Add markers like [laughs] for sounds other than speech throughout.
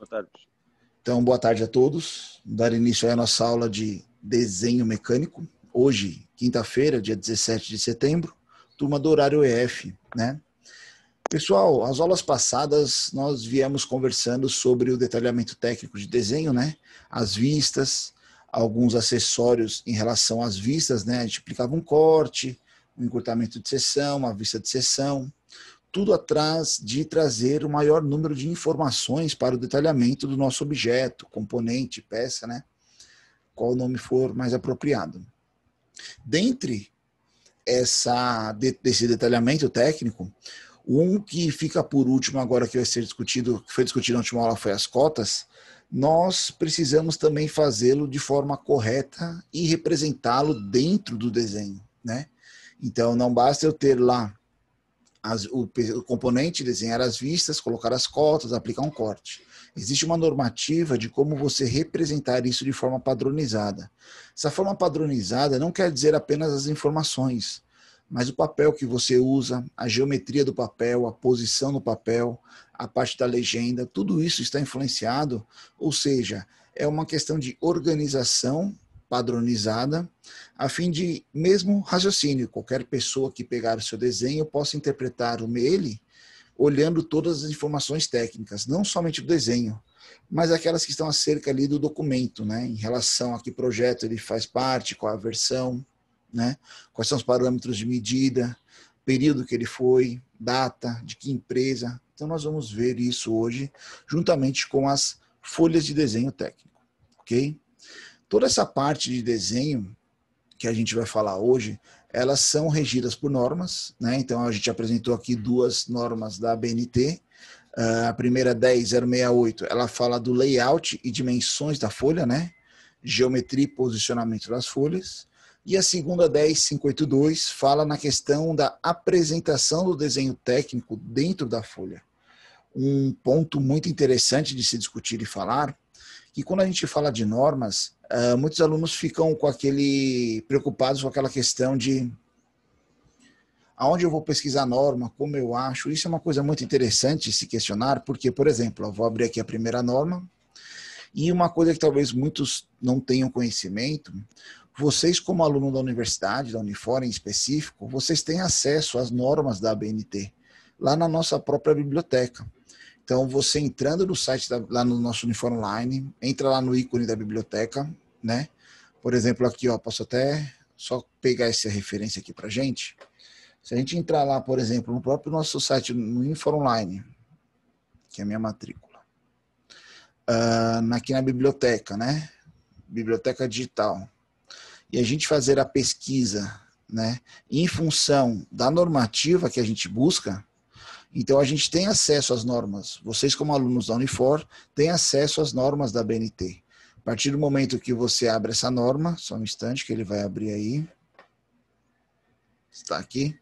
Boa tarde. Então, boa tarde a todos. Vou dar início à nossa aula de desenho mecânico. Hoje, quinta-feira, dia 17 de setembro, turma do horário EF, né? Pessoal, as aulas passadas nós viemos conversando sobre o detalhamento técnico de desenho, né? As vistas, alguns acessórios em relação às vistas, né? A gente aplicava um corte, um encurtamento de sessão, uma vista de sessão, tudo atrás de trazer o maior número de informações para o detalhamento do nosso objeto, componente, peça, né? Qual nome for mais apropriado. Dentre essa, desse detalhamento técnico, um que fica por último agora que vai ser discutido, que foi discutido na última aula foi as cotas. Nós precisamos também fazê-lo de forma correta e representá-lo dentro do desenho, né? Então não basta eu ter lá as, o, o, componente desenhar as vistas, colocar as cotas, aplicar um corte. Existe uma normativa de como você representar isso de forma padronizada. Essa forma padronizada não quer dizer apenas as informações, mas o papel que você usa, a geometria do papel, a posição no papel, a parte da legenda, tudo isso está influenciado, ou seja, é uma questão de organização padronizada, a fim de mesmo raciocínio, qualquer pessoa que pegar o seu desenho possa interpretar o ele olhando todas as informações técnicas, não somente o desenho, mas aquelas que estão acerca ali do documento, né, em relação a que projeto ele faz parte, qual a versão, né, quais são os parâmetros de medida, período que ele foi, data, de que empresa. Então nós vamos ver isso hoje juntamente com as folhas de desenho técnico, OK? Toda essa parte de desenho que a gente vai falar hoje, elas são regidas por normas, né? Então a gente apresentou aqui duas normas da BNT. Ah, a primeira 10068, ela fala do layout e dimensões da folha, né? Geometria e posicionamento das folhas. E a segunda 10582 fala na questão da apresentação do desenho técnico dentro da folha. Um ponto muito interessante de se discutir e falar, que quando a gente fala de normas, Uh, muitos alunos ficam com aquele preocupados com aquela questão de aonde eu vou pesquisar a norma, como eu acho. Isso é uma coisa muito interessante se questionar, porque, por exemplo, eu vou abrir aqui a primeira norma e uma coisa que talvez muitos não tenham conhecimento, vocês como aluno da universidade, da Unifor em específico, vocês têm acesso às normas da ABNT lá na nossa própria biblioteca. Então, você entrando no site, da, lá no nosso Unifor Online, entra lá no ícone da biblioteca, né? Por exemplo, aqui, ó, posso até só pegar essa referência aqui pra gente. Se a gente entrar lá, por exemplo, no próprio nosso site, no Infor Online, que é a minha matrícula, uh, aqui na biblioteca, né? Biblioteca digital. E a gente fazer a pesquisa, né? Em função da normativa que a gente busca, então a gente tem acesso às normas. Vocês, como alunos da Unifor, têm acesso às normas da BNT. A partir do momento que você abre essa norma, só um instante que ele vai abrir aí. Está aqui.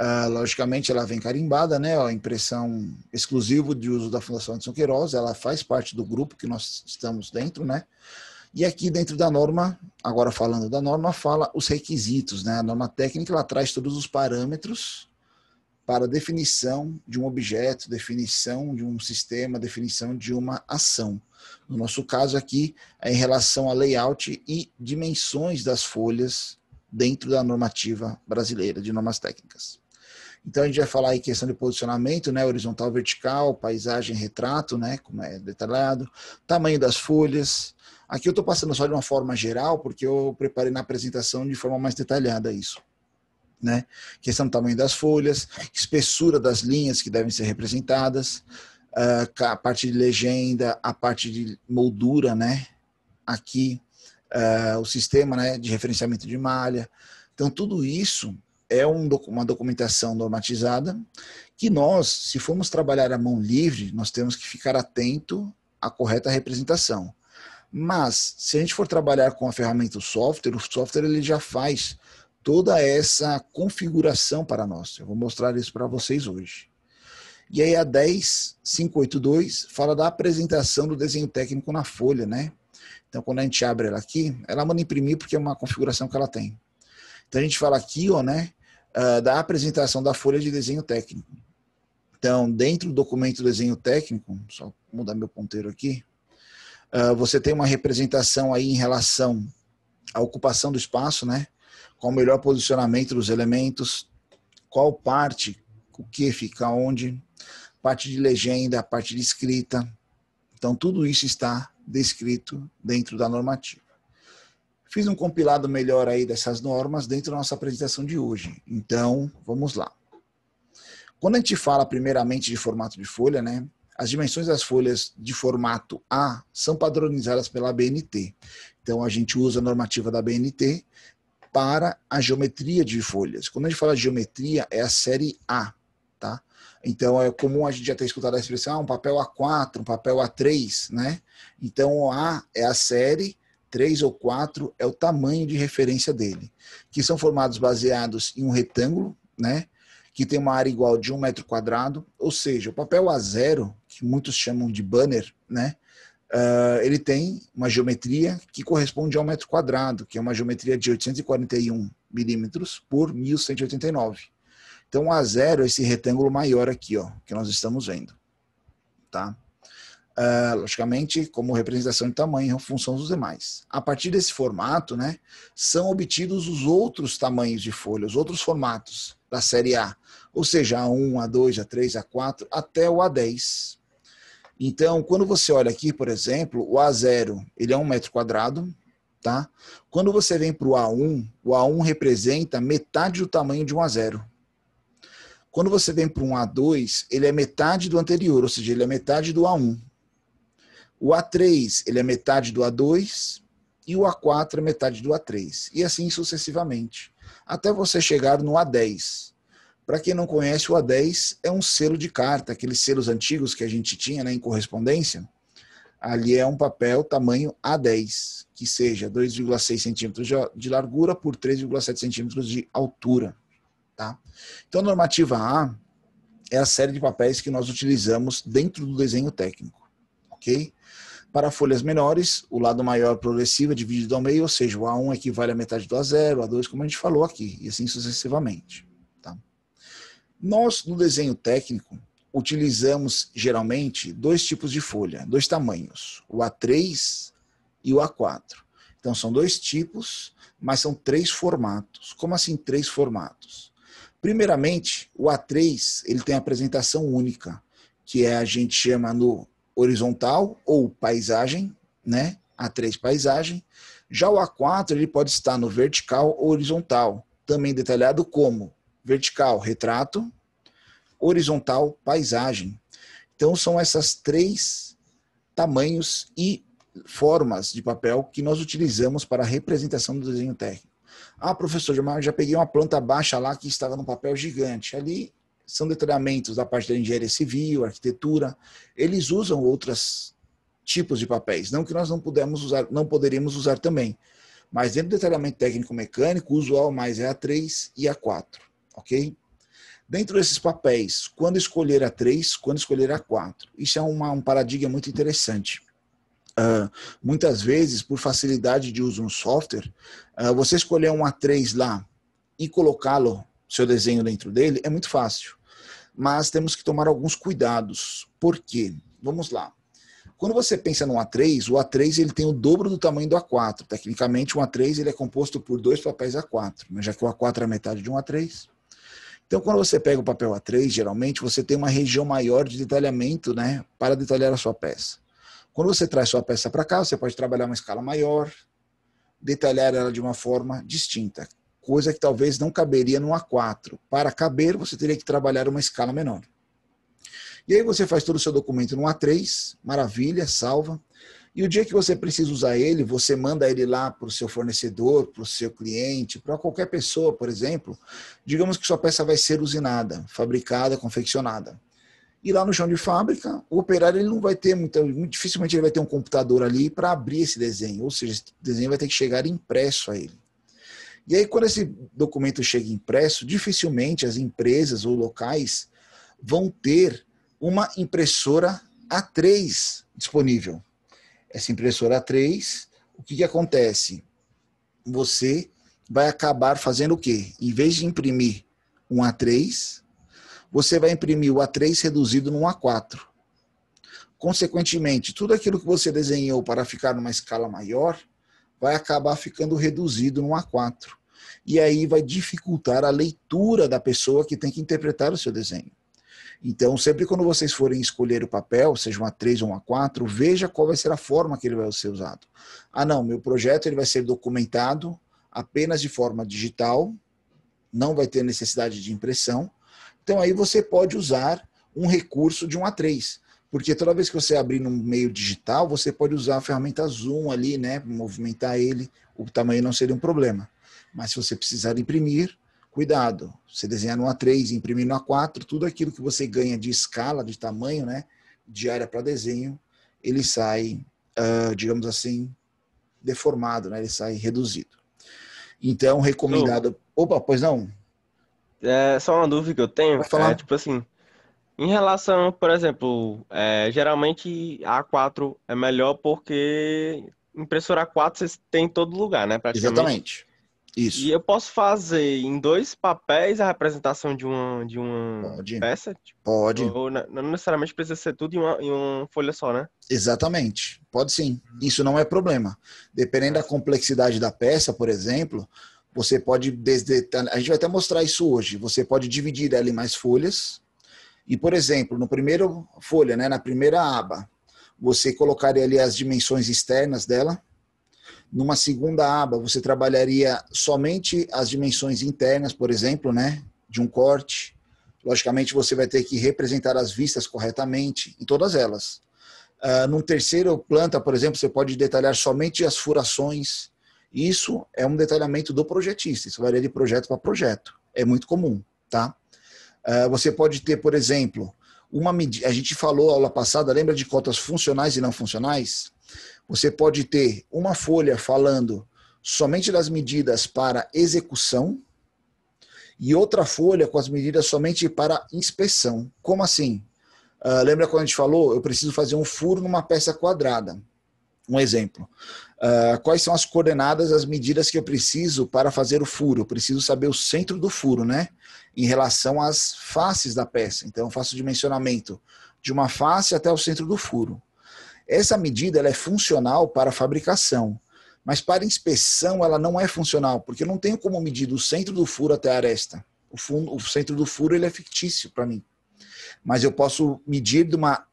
Uh, logicamente, ela vem carimbada, né? A impressão exclusiva de uso da Fundação Anderson Queiroz. Ela faz parte do grupo que nós estamos dentro, né? E aqui dentro da norma, agora falando da norma, fala os requisitos, né? A norma técnica ela traz todos os parâmetros para definição de um objeto, definição de um sistema, definição de uma ação. No nosso caso aqui, é em relação a layout e dimensões das folhas dentro da normativa brasileira de normas técnicas. Então a gente vai falar aí questão de posicionamento, né, horizontal, vertical, paisagem, retrato, né, como é detalhado, tamanho das folhas. Aqui eu estou passando só de uma forma geral, porque eu preparei na apresentação de forma mais detalhada isso né? Questão do tamanho das folhas, espessura das linhas que devem ser representadas, ah, a parte de legenda, a parte de moldura, né? Aqui, ah, o sistema né, de referenciamento de malha. Então, tudo isso é uma documentação normatizada que nós, se formos trabalhar à mão livre, nós temos que ficar atento à correta representação. Mas, se a gente for trabalhar com a ferramenta software, o software ele já faz toda essa configuração para nós. Eu vou mostrar isso para vocês hoje. E aí a 10582 fala da apresentação do desenho técnico na folha, né? Então quando a gente abre ela aqui, ela manda imprimir porque é uma configuração que ela tem. Então a gente fala aqui, ó, né, ah, da apresentação da folha de desenho técnico. Então, dentro do documento desenho técnico, só mudar meu ponteiro aqui, ah, você tem uma representação aí em relação à ocupação do espaço, né? qual o melhor posicionamento dos elementos, qual parte, o que fica onde, parte de legenda, parte de escrita. Então, tudo isso está descrito dentro da normativa. Fiz um compilado melhor aí dessas normas dentro da nossa apresentação de hoje. Então, vamos lá. Quando a gente fala primeiramente de formato de folha, né? As dimensões das folhas de formato A são padronizadas pela BNT. Então a gente usa a normativa da BNT para a geometria de folhas. Quando a gente fala de geometria, é a série A, tá? Então é comum a gente já ter escutado a expressão ah, um papel A4, um papel A3, né? Então A é a série, 3 ou 4 é o tamanho de referência dele, que são formados baseados em um retângulo, né? Que tem uma área igual de um metro quadrado, ou seja, o papel A0, que muitos chamam de banner, né? Uh, ele tem uma geometria que corresponde a um metro quadrado, que é uma geometria de 841 milímetros por 1189. Então, a 0 é esse retângulo maior aqui, ó, que nós estamos vendo. Tá? Uh, logicamente, como representação de tamanho em função dos demais. A partir desse formato, né, são obtidos os outros tamanhos de folha, os outros formatos da série A, ou seja, A1, A2, A3, A4, até o A10, então, quando você olha aqui, por exemplo, o A0, ele é um metro quadrado, tá? Quando você vem para o A1, o A1 representa metade do tamanho de um A0. Quando você vem para um A2, ele é metade do anterior, ou seja, ele é metade do A1. O A3, ele é metade do A2, e o A4 é metade do A3, e assim sucessivamente, até você chegar no A10. Para quem não conhece, o A10 é um selo de carta, aqueles selos antigos que a gente tinha né, em correspondência. Ali é um papel tamanho A10, que seja 2,6 centímetros de largura por 3,7 centímetros de altura. Tá? Então, a normativa A é a série de papéis que nós utilizamos dentro do desenho técnico. ok? Para folhas menores, o lado maior progressivo é dividido ao meio, ou seja, o A1 equivale à metade do A0, o A2, como a gente falou aqui, e assim sucessivamente. Nós, no desenho técnico, utilizamos geralmente dois tipos de folha, dois tamanhos, o A3 e o A4. Então, são dois tipos, mas são três formatos. Como assim três formatos? Primeiramente, o A3 ele tem a apresentação única, que é a gente chama no horizontal ou paisagem, né? A3 paisagem. Já o A4 ele pode estar no vertical ou horizontal, também detalhado como vertical retrato, horizontal, paisagem. Então são essas três tamanhos e formas de papel que nós utilizamos para a representação do desenho técnico. Ah, professor Gilmar, já peguei uma planta baixa lá que estava num papel gigante. Ali são detalhamentos da parte da engenharia civil, arquitetura. Eles usam outros tipos de papéis, não que nós não pudemos usar, não poderíamos usar também. Mas dentro do detalhamento técnico mecânico, o usual mais é a 3 e a 4, ok? Dentro desses papéis, quando escolher a três, quando escolher a quatro. Isso é uma, um paradigma muito interessante. Uh, muitas vezes, por facilidade de uso no software, uh, você escolher um A3 lá e colocá-lo, seu desenho dentro dele, é muito fácil. Mas temos que tomar alguns cuidados. Por quê? Vamos lá. Quando você pensa no A3, o A3 ele tem o dobro do tamanho do A4. Tecnicamente, um A3 ele é composto por dois papéis A4, já que o A4 é a metade de um A3. Então, quando você pega o papel A3, geralmente você tem uma região maior de detalhamento né, para detalhar a sua peça. Quando você traz sua peça para cá, você pode trabalhar uma escala maior, detalhar ela de uma forma distinta, coisa que talvez não caberia no A4. Para caber, você teria que trabalhar uma escala menor. E aí você faz todo o seu documento no A3, maravilha, salva. E o dia que você precisa usar ele, você manda ele lá para o seu fornecedor, para o seu cliente, para qualquer pessoa, por exemplo. Digamos que sua peça vai ser usinada, fabricada, confeccionada. E lá no chão de fábrica, o operário ele não vai ter muito, muito dificilmente ele vai ter um computador ali para abrir esse desenho, ou seja, esse desenho vai ter que chegar impresso a ele. E aí, quando esse documento chega impresso, dificilmente as empresas ou locais vão ter uma impressora A3 disponível essa impressora 3, o que, que acontece? Você vai acabar fazendo o quê? Em vez de imprimir um A3, você vai imprimir o A3 reduzido num A4. Consequentemente, tudo aquilo que você desenhou para ficar numa escala maior vai acabar ficando reduzido num A4. E aí vai dificultar a leitura da pessoa que tem que interpretar o seu desenho. Então, sempre quando vocês forem escolher o papel, seja uma 3 ou uma 4, veja qual vai ser a forma que ele vai ser usado. Ah, não, meu projeto ele vai ser documentado apenas de forma digital, não vai ter necessidade de impressão. Então, aí você pode usar um recurso de um A3 porque toda vez que você abrir num meio digital, você pode usar a ferramenta Zoom ali, né? Movimentar ele, o tamanho não seria um problema. Mas se você precisar imprimir, Cuidado, você desenhar no A3, imprimir no A4, tudo aquilo que você ganha de escala, de tamanho, né, de área para desenho, ele sai, uh, digamos assim, deformado, né, ele sai reduzido. Então, recomendado. Oh. Opa, pois não? É só uma dúvida que eu tenho. Vai falar. É, tipo assim, em relação, por exemplo, é, geralmente a 4 é melhor porque impressora A4 você tem em todo lugar, né? Exatamente. Isso. E eu posso fazer em dois papéis a representação de uma, de uma Pode. peça? Tipo, Pode. Ou não necessariamente precisa ser tudo em uma, em uma folha só, né? Exatamente. Pode sim. Hum. Isso não é problema. Dependendo da complexidade da peça, por exemplo, você pode desde a gente vai até mostrar isso hoje. Você pode dividir ela em mais folhas. E por exemplo, no primeiro folha, né, na primeira aba, você colocaria ali as dimensões externas dela, numa segunda aba, você trabalharia somente as dimensões internas, por exemplo, né, de um corte. Logicamente, você vai ter que representar as vistas corretamente em todas elas. Uh, num terceiro planta, por exemplo, você pode detalhar somente as furações. Isso é um detalhamento do projetista. Isso varia de projeto para projeto. É muito comum, tá? Uh, você pode ter, por exemplo, uma medida. A gente falou aula passada, lembra de cotas funcionais e não funcionais? Você pode ter uma folha falando somente das medidas para execução e outra folha com as medidas somente para inspeção. Como assim? Uh, lembra quando a gente falou, eu preciso fazer um furo numa peça quadrada? Um exemplo. Uh, quais são as coordenadas, as medidas que eu preciso para fazer o furo? Eu preciso saber o centro do furo, né? Em relação às faces da peça. Então, eu faço dimensionamento de uma face até o centro do furo. Essa medida ela é funcional para a fabricação, mas para inspeção ela não é funcional, porque eu não tenho como medir do centro do furo até a aresta. O, fundo, o centro do furo ele é fictício para mim. Mas eu posso medir de, uma,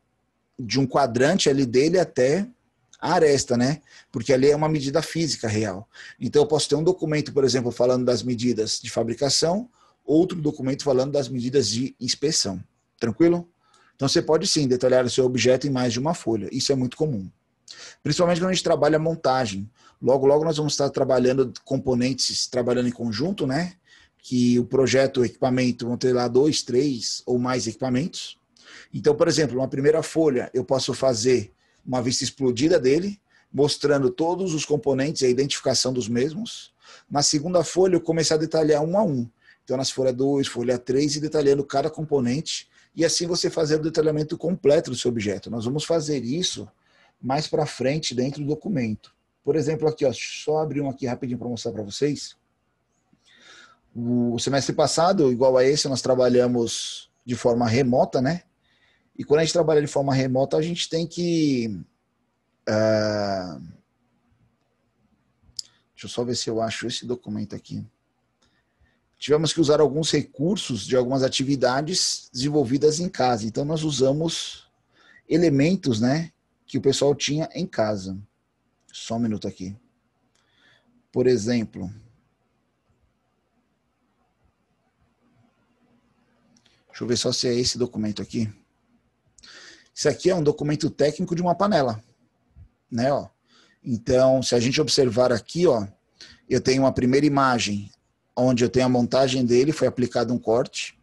de um quadrante ali dele até a aresta, né? Porque ali é uma medida física real. Então eu posso ter um documento, por exemplo, falando das medidas de fabricação, outro documento falando das medidas de inspeção. Tranquilo? Então você pode sim detalhar o seu objeto em mais de uma folha. Isso é muito comum. Principalmente quando a gente trabalha montagem. Logo, logo nós vamos estar trabalhando componentes, trabalhando em conjunto, né? Que o projeto, o equipamento, vão ter lá dois, três ou mais equipamentos. Então, por exemplo, uma primeira folha, eu posso fazer uma vista explodida dele, mostrando todos os componentes e a identificação dos mesmos. Na segunda folha, eu começo a detalhar um a um. Então, nas folha 2, folha 3, e detalhando cada componente e assim você fazer o detalhamento completo do seu objeto. Nós vamos fazer isso mais para frente dentro do documento. Por exemplo, aqui, ó, só abrir um aqui rapidinho para mostrar para vocês. O semestre passado, igual a esse, nós trabalhamos de forma remota, né? E quando a gente trabalha de forma remota, a gente tem que. Uh... Deixa eu só ver se eu acho esse documento aqui tivemos que usar alguns recursos de algumas atividades desenvolvidas em casa. Então, nós usamos elementos né, que o pessoal tinha em casa. Só um minuto aqui. Por exemplo. Deixa eu ver só se é esse documento aqui. Isso aqui é um documento técnico de uma panela, né, ó. Então, se a gente observar aqui, ó, eu tenho uma primeira imagem, onde eu tenho a montagem dele, foi aplicado um corte.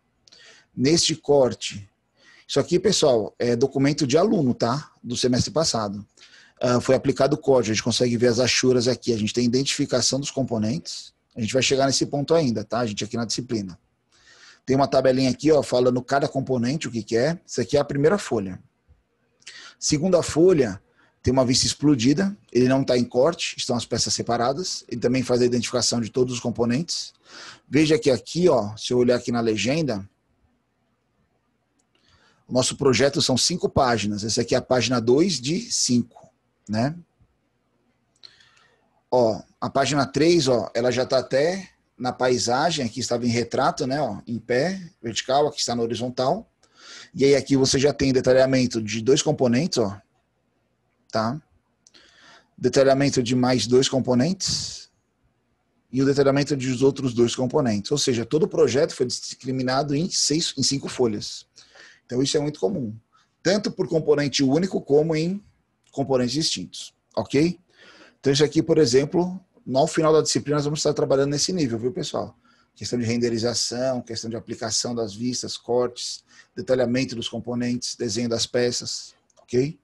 Neste corte, isso aqui, pessoal, é documento de aluno, tá? Do semestre passado. Uh, foi aplicado o corte, a gente consegue ver as achuras aqui, a gente tem identificação dos componentes. A gente vai chegar nesse ponto ainda, tá? A gente aqui na disciplina. Tem uma tabelinha aqui, ó, falando cada componente, o que, que é. Isso aqui é a primeira folha. Segunda folha, tem uma vista explodida, ele não está em corte, estão as peças separadas, ele também faz a identificação de todos os componentes. Veja que aqui, ó, se eu olhar aqui na legenda, o nosso projeto são cinco páginas, essa aqui é a página 2 de 5, né? Ó, a página 3, ó, ela já está até na paisagem, aqui estava em retrato, né, ó, em pé, vertical, aqui está no horizontal. E aí aqui você já tem detalhamento de dois componentes, ó, tá? Detalhamento de mais dois componentes e o detalhamento dos outros dois componentes. Ou seja, todo o projeto foi discriminado em, seis, em cinco folhas. Então, isso é muito comum. Tanto por componente único como em componentes distintos, ok? Então, isso aqui, por exemplo, no final da disciplina, nós vamos estar trabalhando nesse nível, viu, pessoal? Questão de renderização, questão de aplicação das vistas, cortes, detalhamento dos componentes, desenho das peças, ok?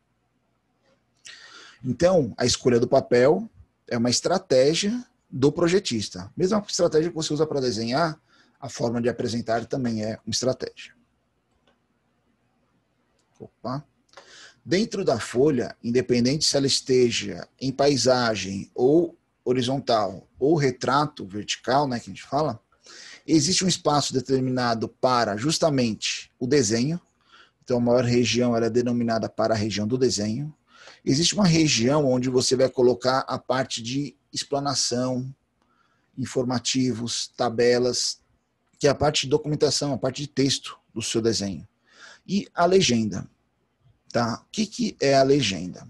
Então, a escolha do papel é uma estratégia do projetista. Mesma estratégia que você usa para desenhar, a forma de apresentar também é uma estratégia. Opa. Dentro da folha, independente se ela esteja em paisagem ou horizontal ou retrato vertical, né, que a gente fala, existe um espaço determinado para justamente o desenho. Então, a maior região era é denominada para a região do desenho. Existe uma região onde você vai colocar a parte de explanação, informativos, tabelas, que é a parte de documentação, a parte de texto do seu desenho. E a legenda. Tá? O que, que é a legenda?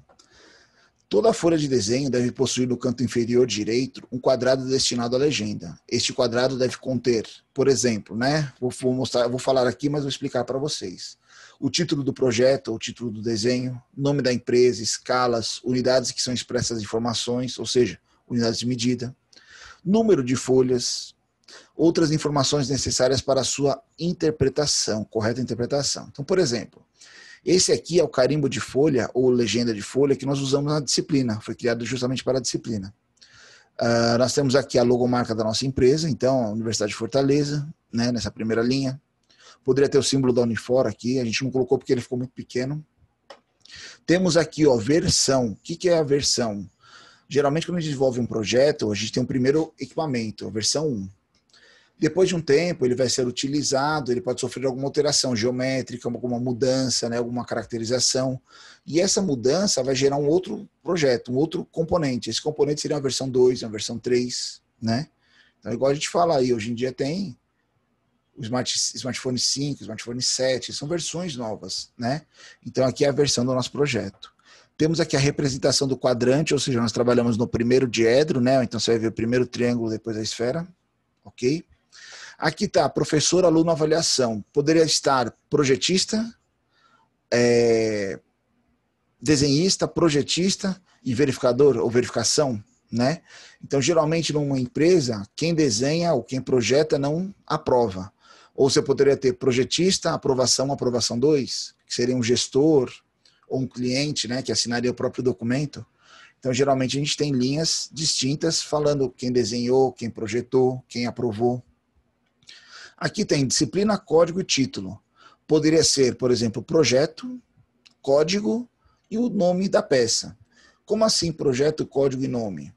Toda folha de desenho deve possuir no canto inferior direito um quadrado destinado à legenda. Este quadrado deve conter, por exemplo, né? Vou, vou mostrar, vou falar aqui, mas vou explicar para vocês o título do projeto, ou título do desenho, nome da empresa, escalas, unidades que são expressas informações, ou seja, unidades de medida, número de folhas, outras informações necessárias para a sua interpretação, correta interpretação. Então, por exemplo, esse aqui é o carimbo de folha ou legenda de folha que nós usamos na disciplina, foi criado justamente para a disciplina. Uh, nós temos aqui a logomarca da nossa empresa, então, Universidade de Fortaleza, né, nessa primeira linha. Poderia ter o símbolo da Unifor aqui, a gente não colocou porque ele ficou muito pequeno. Temos aqui, ó, versão. O que, que é a versão? Geralmente, quando a gente desenvolve um projeto, a gente tem o um primeiro equipamento, a versão 1. Depois de um tempo, ele vai ser utilizado, ele pode sofrer alguma alteração geométrica, alguma mudança, né, alguma caracterização. E essa mudança vai gerar um outro projeto, um outro componente. Esse componente seria uma versão 2, uma versão 3, né? Então, igual a gente fala aí, hoje em dia tem o Smart, smartphone 5, smartphone 7, são versões novas, né? Então aqui é a versão do nosso projeto. Temos aqui a representação do quadrante, ou seja, nós trabalhamos no primeiro diedro, né? Então você vai ver o primeiro triângulo, depois a esfera, ok? Aqui está, professor, aluno, avaliação. Poderia estar projetista, é, desenhista, projetista e verificador ou verificação, né? Então, geralmente numa empresa, quem desenha ou quem projeta não aprova. Ou você poderia ter projetista, aprovação, aprovação 2, que seria um gestor ou um cliente, né, que assinaria o próprio documento. Então, geralmente a gente tem linhas distintas falando quem desenhou, quem projetou, quem aprovou. Aqui tem disciplina, código e título. Poderia ser, por exemplo, projeto, código e o nome da peça. Como assim projeto, código e nome?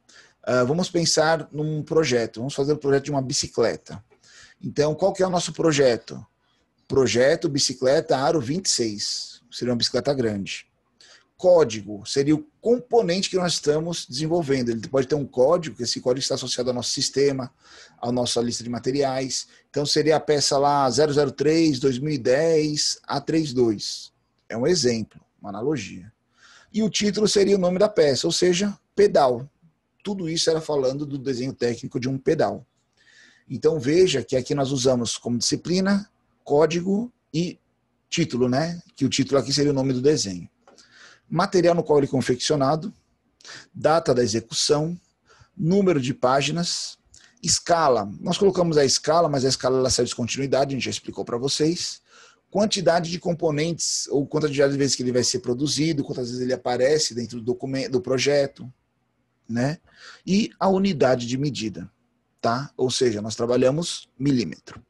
Uh, vamos pensar num projeto, vamos fazer o um projeto de uma bicicleta. Então, qual que é o nosso projeto? Projeto bicicleta Aro 26. Seria uma bicicleta grande. Código seria o componente que nós estamos desenvolvendo. Ele pode ter um código, que esse código está associado ao nosso sistema, à nossa lista de materiais. Então, seria a peça lá 003, 2010, A32. É um exemplo, uma analogia. E o título seria o nome da peça, ou seja, pedal. Tudo isso era falando do desenho técnico de um pedal. Então veja que aqui nós usamos como disciplina, código e título, né? Que o título aqui seria o nome do desenho. Material no qual ele é confeccionado, data da execução, número de páginas, escala. Nós colocamos a escala, mas a escala ela serve de continuidade, a gente já explicou para vocês. Quantidade de componentes, ou quantas vezes que ele vai ser produzido, quantas vezes ele aparece dentro do documento, do projeto, né? E a unidade de medida tá? Ou seja, nós trabalhamos milímetro.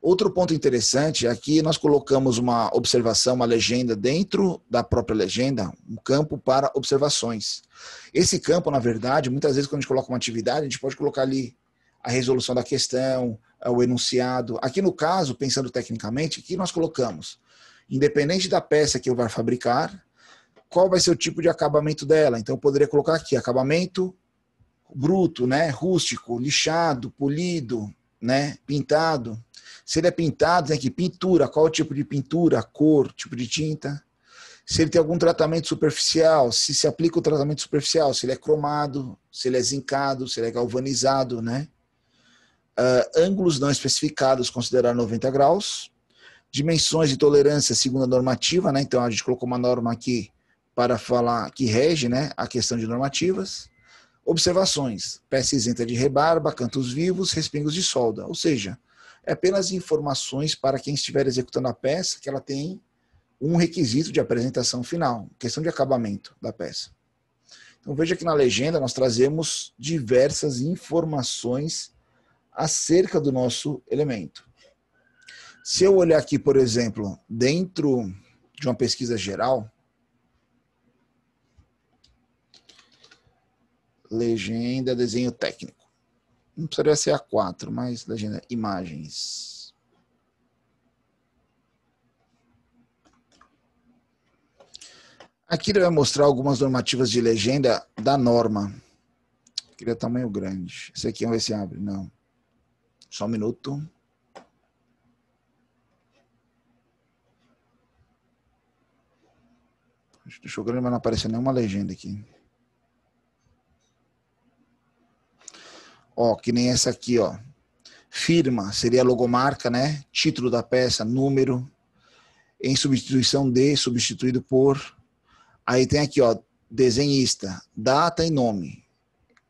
Outro ponto interessante, aqui é nós colocamos uma observação, uma legenda dentro da própria legenda, um campo para observações. Esse campo, na verdade, muitas vezes quando a gente coloca uma atividade, a gente pode colocar ali a resolução da questão, eh, o enunciado. Aqui no caso, pensando tecnicamente, o que nós colocamos? Independente da peça que eu vá fabricar, qual vai ser o tipo de acabamento dela? Então eu poderia colocar aqui acabamento bruto, né, rústico, lixado, polido, né, pintado. Se ele é pintado, tem que pintura, qual o tipo de pintura, cor, tipo de tinta. Se ele tem algum tratamento superficial, se se aplica o tratamento superficial, se ele é cromado, se ele é zincado, se ele é galvanizado, né? Uh, ângulos não especificados considerar 90 graus. Dimensões de tolerância segundo a normativa, né? Então a gente colocou uma norma aqui para falar que rege, né, a questão de normativas Observações: peça isenta de rebarba, cantos vivos, respingos de solda. Ou seja, é apenas informações para quem estiver executando a peça que ela tem um requisito de apresentação final, questão de acabamento da peça. Então veja que na legenda nós trazemos diversas informações acerca do nosso elemento. Se eu olhar aqui, por exemplo, dentro de uma pesquisa geral, legenda, desenho técnico. Não precisaria ser A4, mas legenda, imagens. Aqui ele vai mostrar algumas normativas de legenda da norma. Queria é tamanho grande. Esse aqui vamos é ver se abre. Não. Só um minuto. Deixa eu grande, mas não apareceu nenhuma legenda aqui. Ó, que nem essa aqui, ó. Firma seria a logomarca, né? Título da peça, número. Em substituição de, substituído por. Aí tem aqui, ó, desenhista, data e nome.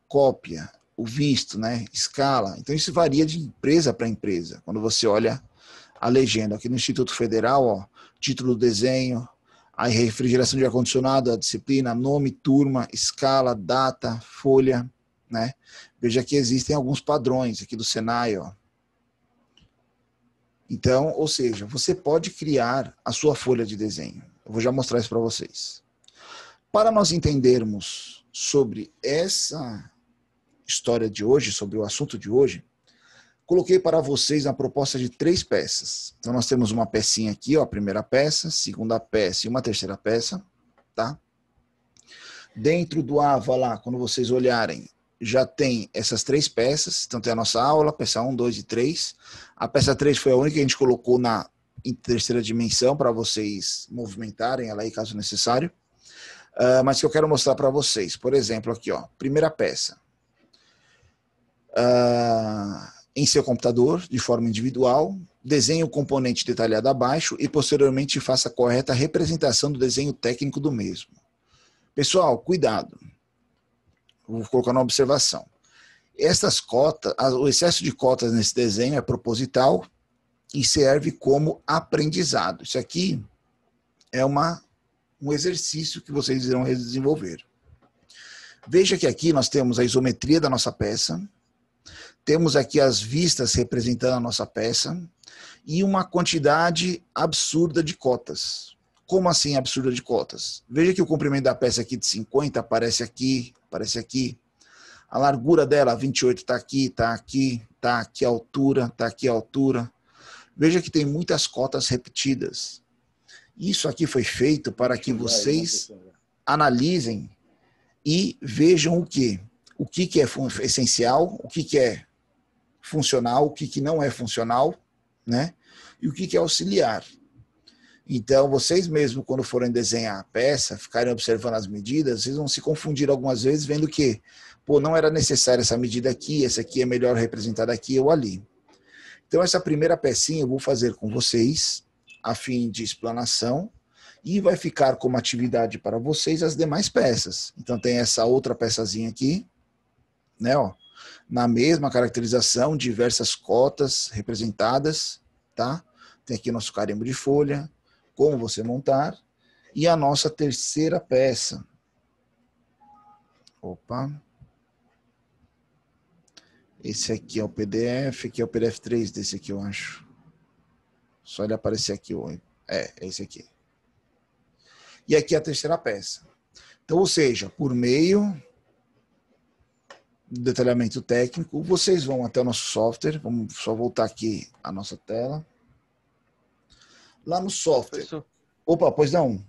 Cópia, o visto, né? Escala. Então isso varia de empresa para empresa. Quando você olha a legenda aqui no Instituto Federal, ó, título do desenho, aí refrigeração de ar-condicionado, a disciplina, nome, turma, escala, data, folha, né? veja que existem alguns padrões aqui do Senai, ó. Então, ou seja, você pode criar a sua folha de desenho. Eu vou já mostrar isso para vocês. Para nós entendermos sobre essa história de hoje, sobre o assunto de hoje, coloquei para vocês a proposta de três peças. Então nós temos uma pecinha aqui, ó, a primeira peça, segunda peça e uma terceira peça, tá? Dentro do AVA lá, quando vocês olharem já tem essas três peças, então tem a nossa aula, peça 1, 2 e 3. A peça 3 foi a única que a gente colocou na terceira dimensão para vocês movimentarem ela aí caso necessário. Uh, mas que eu quero mostrar para vocês, por exemplo, aqui, ó, primeira peça. Uh, em seu computador, de forma individual, desenhe o componente detalhado abaixo e posteriormente faça a correta representação do desenho técnico do mesmo. Pessoal, cuidado! vou colocar uma observação. Essas cotas, o excesso de cotas nesse desenho é proposital e serve como aprendizado. Isso aqui é uma, um exercício que vocês irão desenvolver. Veja que aqui nós temos a isometria da nossa peça, temos aqui as vistas representando a nossa peça e uma quantidade absurda de cotas. Como assim absurda de cotas? Veja que o comprimento da peça aqui de 50 aparece aqui, aparece aqui. A largura dela, 28, está aqui, está aqui, está aqui a altura, está aqui a altura. Veja que tem muitas cotas repetidas. Isso aqui foi feito para que vocês analisem e vejam o que. O que, que é essencial, o que, que é funcional, o que, que não é funcional, né? E o que, que é auxiliar. Então, vocês mesmo, quando forem desenhar a peça, ficarem observando as medidas, vocês vão se confundir algumas vezes vendo que, pô, não era necessária essa medida aqui, essa aqui é melhor representada aqui ou ali. Então, essa primeira pecinha eu vou fazer com vocês, a fim de explanação, e vai ficar como atividade para vocês as demais peças. Então, tem essa outra peçazinha aqui, né, ó, na mesma caracterização, diversas cotas representadas, tá? Tem aqui nosso carimbo de folha, como você montar. E a nossa terceira peça. Opa. Esse aqui é o PDF, que é o PDF 3 desse aqui, eu acho. Só ele aparecer aqui. É, é esse aqui. E aqui é a terceira peça. Então, ou seja, por meio do detalhamento técnico, vocês vão até o nosso software. Vamos só voltar aqui a nossa tela lá no software. Professor, Opa, pois não.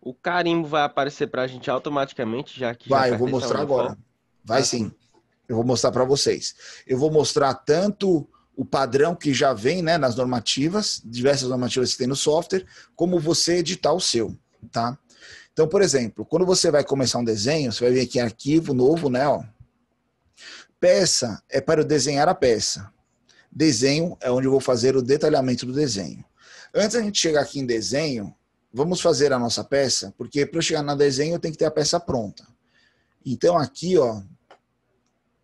O carimbo vai aparecer para a gente automaticamente, já que. Vai, já eu vou tá mostrar agora. Forma. Vai sim. Eu vou mostrar para vocês. Eu vou mostrar tanto o padrão que já vem né, nas normativas, diversas normativas que tem no software, como você editar o seu, tá? Então, por exemplo, quando você vai começar um desenho, você vai vir aqui em arquivo novo, né? Ó. Peça é para eu desenhar a peça. Desenho é onde eu vou fazer o detalhamento do desenho. Antes a gente chegar aqui em desenho, vamos fazer a nossa peça, porque para eu chegar na desenho eu tenho que ter a peça pronta. Então aqui, ó,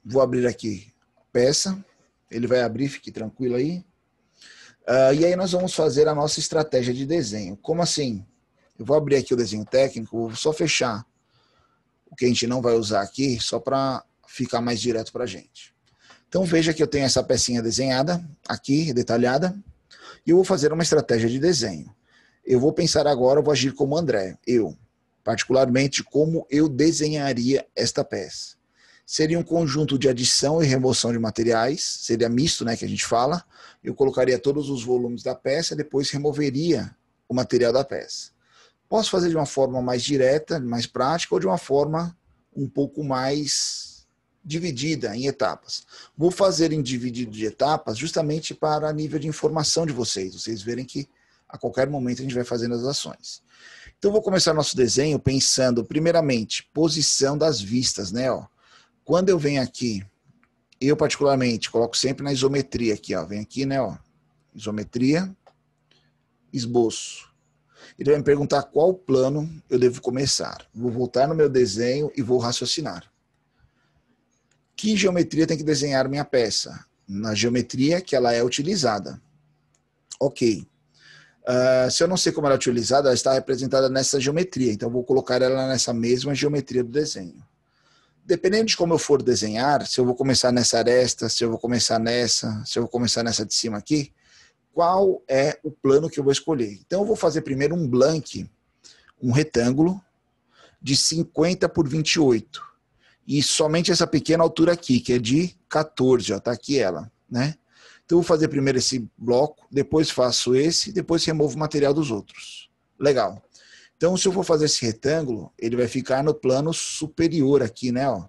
vou abrir aqui a peça, ele vai abrir, fique tranquilo aí. Uh, e aí nós vamos fazer a nossa estratégia de desenho. Como assim? Eu vou abrir aqui o desenho técnico, vou só fechar o que a gente não vai usar aqui, só para ficar mais direto para a gente. Então veja que eu tenho essa pecinha desenhada aqui, detalhada e eu vou fazer uma estratégia de desenho. Eu vou pensar agora, eu vou agir como André, eu, particularmente como eu desenharia esta peça. Seria um conjunto de adição e remoção de materiais, seria misto, né, que a gente fala. Eu colocaria todos os volumes da peça, depois removeria o material da peça. Posso fazer de uma forma mais direta, mais prática, ou de uma forma um pouco mais dividida em etapas. Vou fazer em dividido de etapas justamente para nível de informação de vocês, vocês verem que a qualquer momento a gente vai fazendo as ações. Então vou começar nosso desenho pensando primeiramente posição das vistas, né, ó. Quando eu venho aqui, eu particularmente coloco sempre na isometria aqui, ó, vem aqui, né, ó. Isometria, esboço. Ele vai me perguntar qual plano eu devo começar. Vou voltar no meu desenho e vou raciocinar que geometria tem que desenhar minha peça? Na geometria que ela é utilizada. Ok. Uh, se eu não sei como ela é utilizada, ela está representada nessa geometria. Então, vou colocar ela nessa mesma geometria do desenho. Dependendo de como eu for desenhar, se eu vou começar nessa aresta, se eu vou começar nessa, se eu vou começar nessa de cima aqui, qual é o plano que eu vou escolher? Então, eu vou fazer primeiro um blank, um retângulo de 50 por 28 e somente essa pequena altura aqui, que é de 14, ó, tá aqui ela, né? Então, vou fazer primeiro esse bloco, depois faço esse, depois removo o material dos outros. Legal. Então, se eu for fazer esse retângulo, ele vai ficar no plano superior aqui, né? Ó.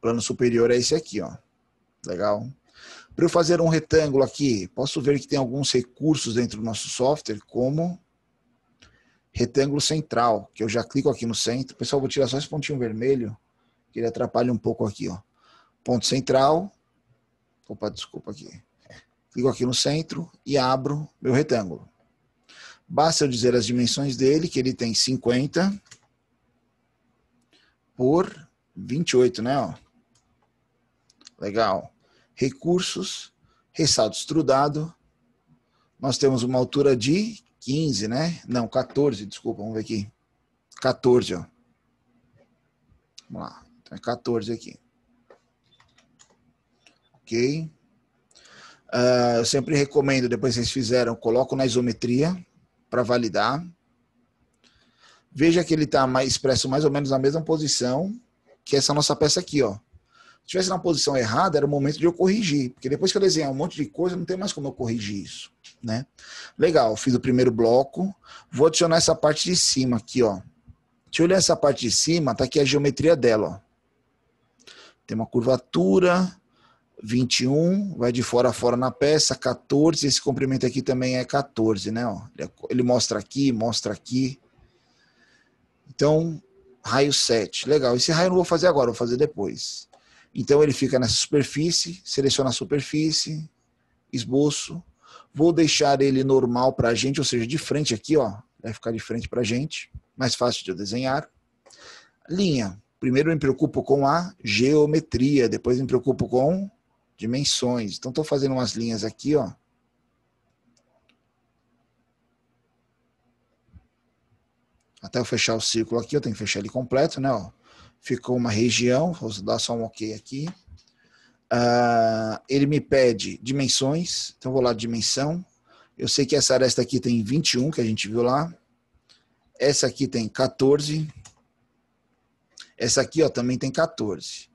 Plano superior é esse aqui, ó. Legal. Para eu fazer um retângulo aqui, posso ver que tem alguns recursos dentro do nosso software, como retângulo central, que eu já clico aqui no centro. Pessoal, vou tirar só esse pontinho vermelho que ele atrapalha um pouco aqui, ó. Ponto central. Opa, desculpa aqui. Clico aqui no centro e abro meu retângulo. Basta eu dizer as dimensões dele, que ele tem 50 por 28, né? Ó. Legal. Recursos, ressalto estrudado. Nós temos uma altura de 15, né? Não, 14, desculpa, vamos ver aqui. 14, ó. Vamos lá é 14 aqui. Ok? Uh, eu sempre recomendo, depois vocês fizeram, coloco na isometria para validar. Veja que ele está mais, expresso mais ou menos na mesma posição que essa nossa peça aqui, ó. Se tivesse na posição errada, era o momento de eu corrigir, porque depois que eu desenhar um monte de coisa, não tem mais como eu corrigir isso, né? Legal, fiz o primeiro bloco. Vou adicionar essa parte de cima aqui, ó. Deixa eu olhar essa parte de cima, tá aqui a geometria dela, ó tem uma curvatura, 21, vai de fora a fora na peça, 14, esse comprimento aqui também é 14, né? Ó, é ele mostra aqui, mostra aqui. Então, raio 7, legal. Esse raio eu não vou fazer agora, vou fazer depois. Então, ele fica nessa superfície, seleciona a superfície, esboço. Vou deixar ele normal para a gente, ou seja, de frente aqui, ó. Vai ficar de frente para a gente, mais fácil de eu desenhar. Linha, primeiro eu me preocupo com a geometria, depois me preocupo com dimensões. Então estou fazendo umas linhas aqui, ó. Até eu fechar o círculo aqui, eu tenho que fechar ele completo, né? Ó. Ficou uma região, vou dar só um OK aqui. Uh, ele me pede dimensões, então vou lá dimensão. Eu sei que essa aresta aqui tem 21, que a gente viu lá. Essa aqui tem 14. Essa aqui ó, também tem 14.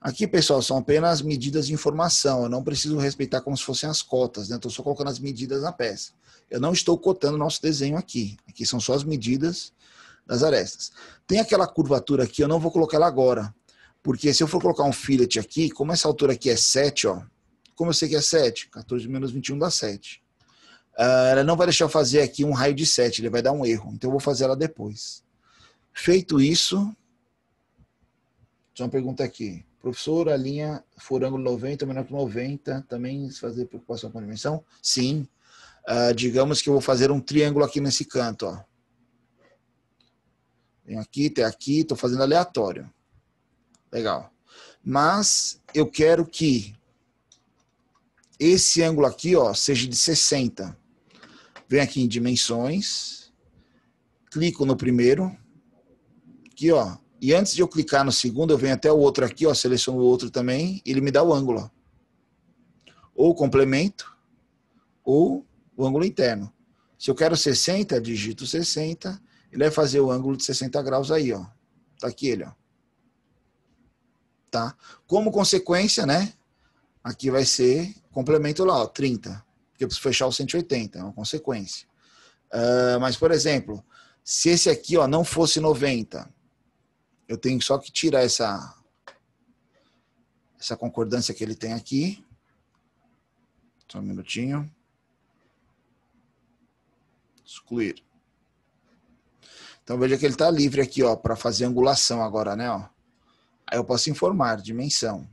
Aqui, pessoal, são apenas medidas de informação. Eu não preciso respeitar como se fossem as cotas, né? Estou só colocando as medidas na peça. Eu não estou cotando nosso desenho aqui. Aqui são só as medidas das arestas. Tem aquela curvatura aqui, eu não vou colocar ela agora. Porque se eu for colocar um fillet aqui, como essa altura aqui é 7, ó. Como eu sei que é 7? 14 menos 21 dá 7. Uh, ah, ela não vai deixar eu fazer aqui um raio de 7, ele vai dar um erro. Então eu vou fazer ela depois. Feito isso, só uma pergunta aqui. Professor, a linha for ângulo 90 menor que 90, também se fazer preocupação com a dimensão? Sim. Uh, digamos que eu vou fazer um triângulo aqui nesse canto, ó. Venho aqui, até aqui, estou fazendo aleatório. Legal. Mas eu quero que esse ângulo aqui, ó, seja de 60. Venho aqui em dimensões, clico no primeiro, aqui, ó, e antes de eu clicar no segundo, eu venho até o outro aqui, ó, seleciono o outro também, ele me dá o ângulo. Ó. Ou complemento, ou o ângulo interno. Se eu quero 60, digito 60, ele vai fazer o ângulo de 60 graus aí, ó. Tá aqui ele, ó. Tá? Como consequência, né? Aqui vai ser complemento lá, ó, 30. Porque eu preciso fechar o 180, é uma consequência. Uh, mas, por exemplo, se esse aqui ó, não fosse 90, eu tenho só que tirar essa, essa concordância que ele tem aqui. Só um minutinho. Excluir. Então veja que ele está livre aqui, ó, para fazer angulação agora, né? Ó. Aí eu posso informar dimensão.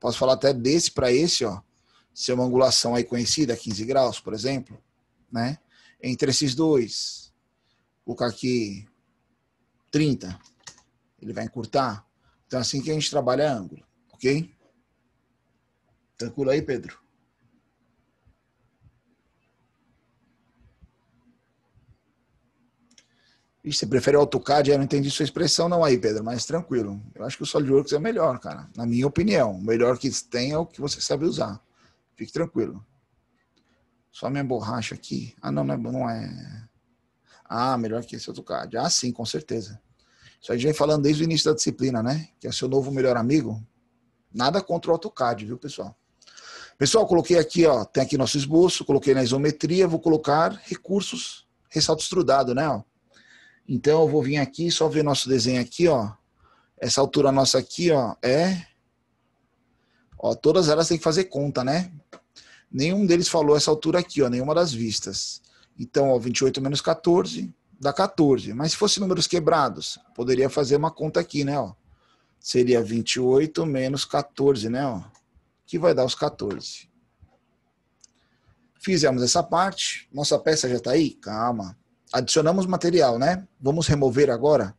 Posso falar até desse para esse, ó, Se é uma angulação aí conhecida, 15 graus, por exemplo, né? Entre esses dois, vou colocar aqui 30 ele vai encurtar. Então, assim que a gente trabalha ângulo, ok? Tranquilo aí, Pedro? Ixi, você prefere o AutoCAD? Eu não entendi sua expressão não aí, Pedro, mas tranquilo. Eu acho que o SolidWorks é melhor, cara. Na minha opinião, o melhor que tem é o que você sabe usar. Fique tranquilo. Só minha borracha aqui. Ah, não, não é... Não é... Ah, melhor que esse AutoCAD. Ah, sim, com certeza. Isso a gente vem falando desde o início da disciplina, né? Que é seu novo melhor amigo. Nada contra o AutoCAD, viu, pessoal? Pessoal, coloquei aqui, ó, tem aqui nosso esboço, coloquei na isometria, vou colocar recursos, ressalto estrudado, né? Ó. Então eu vou vir aqui, só ver nosso desenho aqui, ó. Essa altura nossa aqui, ó, é. Ó, todas elas têm que fazer conta, né? Nenhum deles falou essa altura aqui, ó, nenhuma das vistas. Então, ó, 28 menos 14, dá 14. Mas se fosse números quebrados, poderia fazer uma conta aqui, né? Ó. Seria 28 menos 14, né? Ó, que vai dar os 14. Fizemos essa parte. Nossa peça já está aí? Calma. Adicionamos material, né? Vamos remover agora.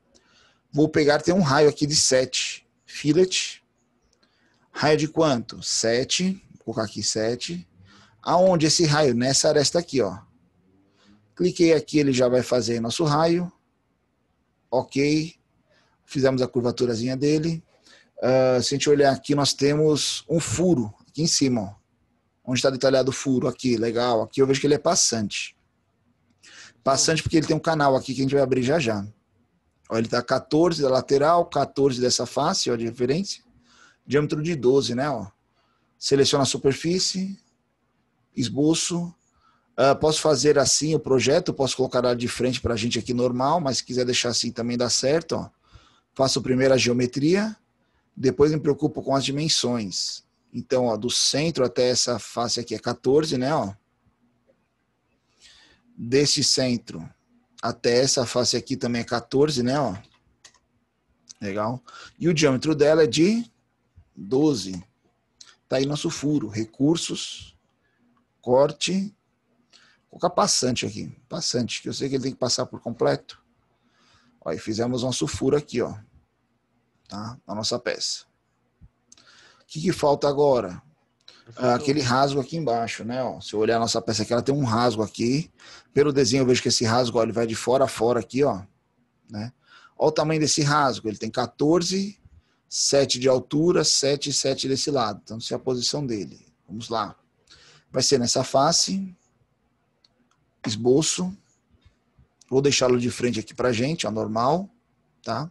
Vou pegar, tem um raio aqui de 7. Fillet. Raio de quanto? 7. Vou colocar aqui 7. Aonde esse raio? Nessa aresta aqui, ó. Cliquei aqui, ele já vai fazer nosso raio. Ok. Fizemos a curvaturazinha dele. Uh, se a gente olhar aqui, nós temos um furo aqui em cima. Ó. Onde está detalhado o furo aqui, legal. Aqui eu vejo que ele é passante. Passante porque ele tem um canal aqui que a gente vai abrir já já. Ó, ele está 14 da lateral, 14 dessa face, ó, de referência. Diâmetro de 12, né? Ó. Seleciona a superfície, esboço, Uh, posso fazer assim o projeto, posso colocar ela de frente para a gente aqui normal, mas se quiser deixar assim também dá certo. Ó. Faço primeiro a geometria, depois me preocupo com as dimensões. Então, ó, do centro até essa face aqui é 14, né? Ó. Desse centro até essa face aqui também é 14, né? Ó. Legal. E o diâmetro dela é de 12. Tá aí nosso furo. Recursos, corte, colocar passante aqui, passante, que eu sei que ele tem que passar por completo. Ó, e fizemos nosso furo aqui, ó, tá? na nossa peça. O que, que falta agora? Ah, aquele rasgo aqui embaixo, né? Ó, se eu olhar a nossa peça aqui, ela tem um rasgo aqui. Pelo desenho eu vejo que esse rasgo ó, ele vai de fora a fora aqui, ó. Né? Olha o tamanho desse rasgo, ele tem 14, 7 de altura, 7 7 desse lado. Então, essa é a posição dele. Vamos lá. Vai ser nessa face, esboço. Vou deixá-lo de frente aqui para gente, ó, normal, tá?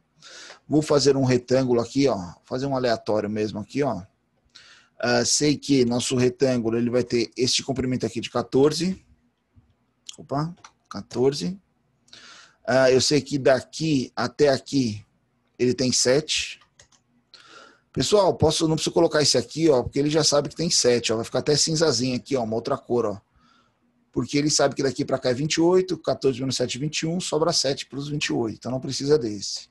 Vou fazer um retângulo aqui, ó, fazer um aleatório mesmo aqui, ó. Uh, sei que nosso retângulo ele vai ter este comprimento aqui de 14. Opa, 14. Uh, ah, eu sei que daqui até aqui ele tem 7. Pessoal, posso, não preciso colocar esse aqui, ó, porque ele já sabe que tem 7, ó, vai ficar até cinzazinho aqui, ó, uma outra cor, ó porque ele sabe que daqui para cá é 28, 14 menos 7 21, sobra 7 para os 28, então não precisa desse.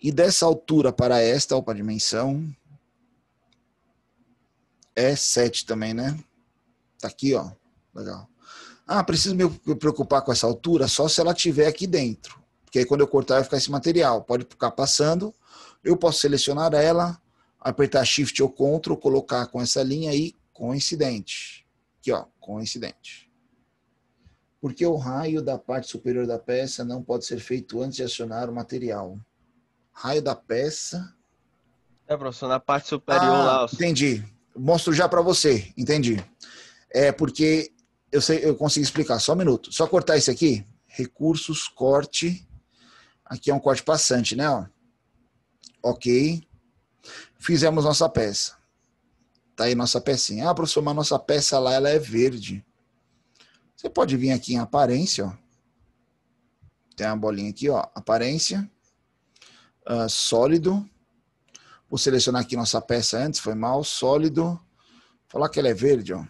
E dessa altura para esta, opa, dimensão, é 7 também, né? Tá aqui, ó. Legal. Ah, preciso me preocupar com essa altura só se ela tiver aqui dentro. Porque aí quando eu cortar vai ficar esse material. Pode ficar passando. Eu posso selecionar ela, apertar Shift ou Ctrl, colocar com essa linha aí, coincidente. Aqui, ó, coincidente porque o raio da parte superior da peça não pode ser feito antes de acionar o material. Raio da peça. É, professor, na parte superior ah, lá. Entendi. Mostro já para você, entendi. É porque eu sei, eu consegui explicar. Só um minuto. Só cortar esse aqui. Recursos, corte. Aqui é um corte passante, né? Ó. Ok. Fizemos nossa peça. Tá aí nossa pecinha. Ah, professor, mas nossa peça lá ela é verde. Você pode vir aqui em aparência, ó. Tem uma bolinha aqui, ó, aparência, uh, sólido. Vou selecionar aqui nossa peça antes, foi mal, sólido. Falar que ela é verde, ó.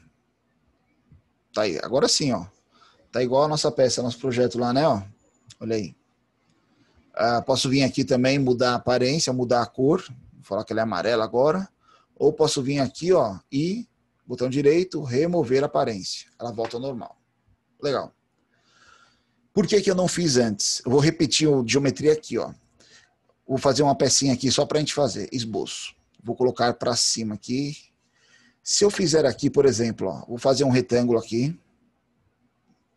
Tá aí, agora sim, ó. Tá igual a nossa peça, nosso projeto lá, né, ó. Olha aí. Uh, posso vir aqui também mudar a aparência, mudar a cor. Vou falar que ela é amarela agora. Ou posso vir aqui, ó, e botão direito, remover aparência. Ela volta ao normal. Legal. Por que, que eu não fiz antes? Eu vou repetir o geometria aqui, ó. Vou fazer uma pecinha aqui só para a gente fazer. Esboço. Vou colocar para cima aqui. Se eu fizer aqui, por exemplo, ó, vou fazer um retângulo aqui.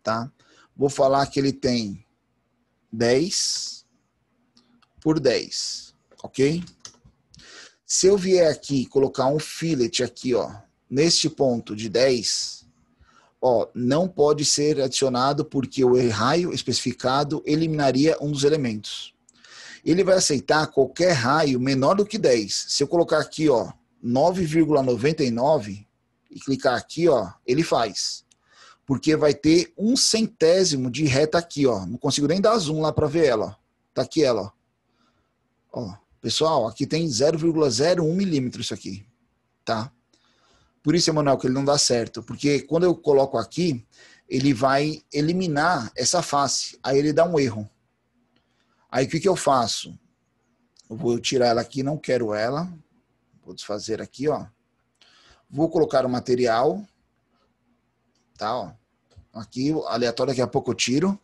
Tá? Vou falar que ele tem 10 por 10. Ok? Se eu vier aqui e colocar um fillet aqui, ó, neste ponto de 10, ó, não pode ser adicionado porque o raio especificado eliminaria um dos elementos. Ele vai aceitar qualquer raio menor do que 10. Se eu colocar aqui, ó, 9,99 e clicar aqui, ó, ele faz. Porque vai ter um centésimo de reta aqui, ó. Não consigo nem dar zoom lá para ver ela. Tá aqui ela, ó. ó pessoal, aqui tem 0,01 milímetro isso aqui, tá? Por isso, Emanuel, que ele não dá certo, porque quando eu coloco aqui, ele vai eliminar essa face, aí ele dá um erro. Aí o que, que eu faço? Eu vou tirar ela aqui, não quero ela. Vou desfazer aqui, ó. Vou colocar o material, tá, ó. Aqui, aleatório, daqui a pouco eu tiro.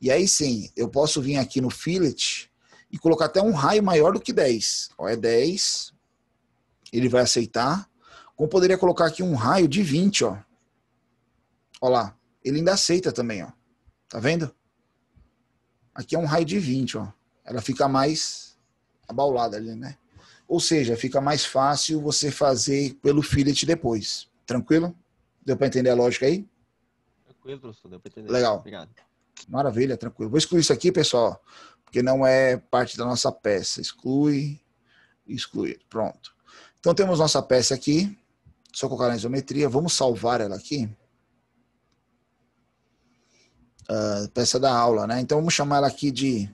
E aí sim, eu posso vir aqui no fillet e colocar até um raio maior do que 10. Ó, é 10, ele vai aceitar. Como poderia colocar aqui um raio de 20, ó. Ó lá. Ele ainda aceita também, ó. Tá vendo? Aqui é um raio de 20, ó. Ela fica mais abaulada ali, né? Ou seja, fica mais fácil você fazer pelo fillet depois. Tranquilo? Deu para entender a lógica aí? Tranquilo, professor. Deu para entender. Legal. Obrigado. Maravilha, tranquilo. Vou excluir isso aqui, pessoal, porque não é parte da nossa peça. Exclui, exclui. Pronto. Então temos nossa peça aqui. Só colocar na isometria. Vamos salvar ela aqui. Uh, ah, peça da aula, né? Então vamos chamar ela aqui de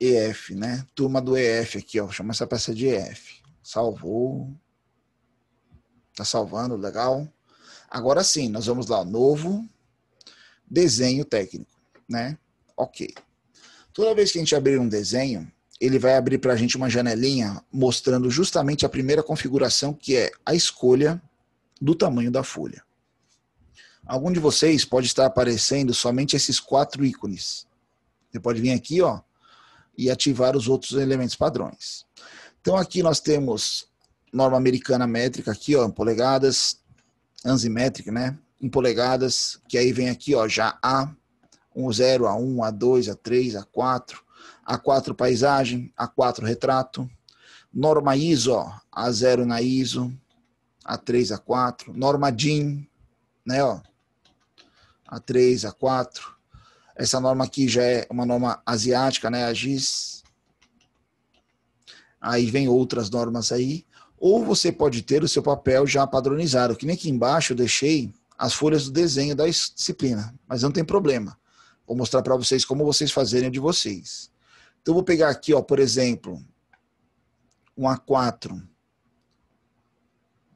EF, né? Turma do EF aqui, ó. Chama essa peça de EF. Salvou. Tá salvando, legal. Agora sim, nós vamos lá, novo desenho técnico, né? Ok. Toda vez que a gente abrir um desenho, ele vai abrir para a gente uma janelinha mostrando justamente a primeira configuração, que é a escolha do tamanho da folha. Algum de vocês pode estar aparecendo somente esses quatro ícones. Você pode vir aqui ó, e ativar os outros elementos padrões. Então aqui nós temos norma americana métrica aqui ó, em polegadas, ansimétrica, né? Em polegadas, que aí vem aqui ó, já A, 1, 0, A1, A2, A3, A4, a4 paisagem, A4 retrato, norma ISO, A0 na ISO, A3, A4, norma DIN, né, ó, A3, A4. Essa norma aqui já é uma norma asiática, né, a GIS. Aí vem outras normas aí. Ou você pode ter o seu papel já padronizado, que nem aqui embaixo eu deixei as folhas do desenho da disciplina, mas não tem problema. Vou mostrar para vocês como vocês fazerem de vocês. Então, eu vou pegar aqui, ó, por exemplo, um A4,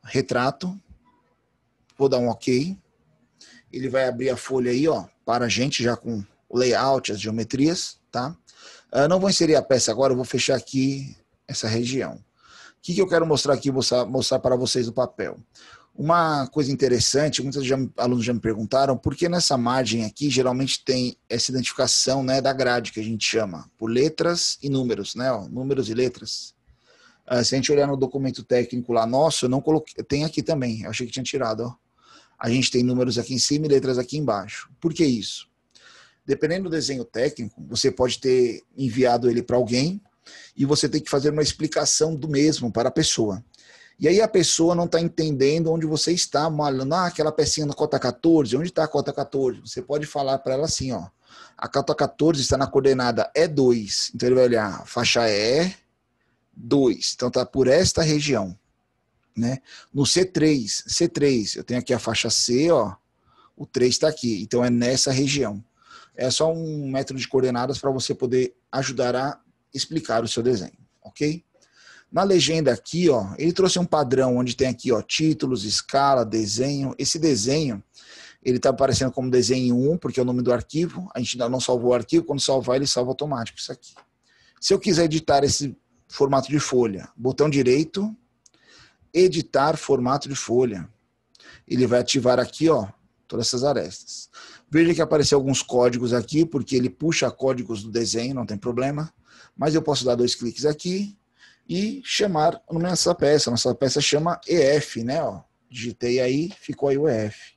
retrato, vou dar um OK. Ele vai abrir a folha aí, ó, para a gente, já com o layout, as geometrias, tá? Eu ah, não vou inserir a peça agora, eu vou fechar aqui essa região. O que, que eu quero mostrar aqui, mostrar, mostrar para vocês o papel? Uma coisa interessante, muitos já, alunos já me perguntaram por que nessa margem aqui geralmente tem essa identificação né, da grade que a gente chama, por letras e números, né? Ó, números e letras. Uh, se a gente olhar no documento técnico lá nosso, eu não coloquei. Tem aqui também, eu achei que tinha tirado. Ó. A gente tem números aqui em cima e letras aqui embaixo. Por que isso? Dependendo do desenho técnico, você pode ter enviado ele para alguém e você tem que fazer uma explicação do mesmo para a pessoa. E aí a pessoa não está entendendo onde você está, malhando. Ah, aquela pecinha na cota 14, onde está a cota 14? Você pode falar para ela assim, ó. A cota 14 está na coordenada E2. É então ele vai olhar faixa E, 2. É então está por esta região, né? No C3, C3, eu tenho aqui a faixa C, ó. O 3 está aqui, então é nessa região. É só um método de coordenadas para você poder ajudar a explicar o seu desenho, ok? Na legenda aqui, ó, ele trouxe um padrão onde tem aqui, ó, títulos, escala, desenho. Esse desenho, ele está aparecendo como desenho 1, porque é o nome do arquivo. A gente ainda não salvou o arquivo, quando salvar ele salva automático isso aqui. Se eu quiser editar esse formato de folha, botão direito, editar formato de folha. Ele vai ativar aqui, ó, todas essas arestas. Veja que apareceu alguns códigos aqui, porque ele puxa códigos do desenho, não tem problema. Mas eu posso dar dois cliques aqui e chamar a nossa peça. Nossa peça chama EF, né? Ó, digitei aí, ficou aí o EF.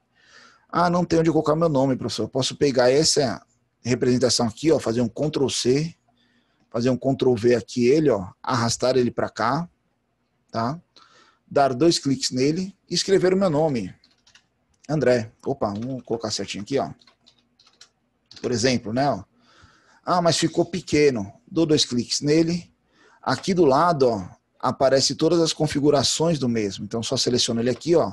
Ah, não tem onde colocar meu nome, professor. posso pegar essa representação aqui, ó, fazer um Ctrl C, fazer um Ctrl V aqui ele, ó, arrastar ele para cá, tá? Dar dois cliques nele e escrever o meu nome. André. Opa, vamos colocar certinho aqui, ó. Por exemplo, né, ó. Ah, mas ficou pequeno. Dou dois cliques nele Aqui do lado, ó, aparece todas as configurações do mesmo. Então, só seleciono ele aqui, ó.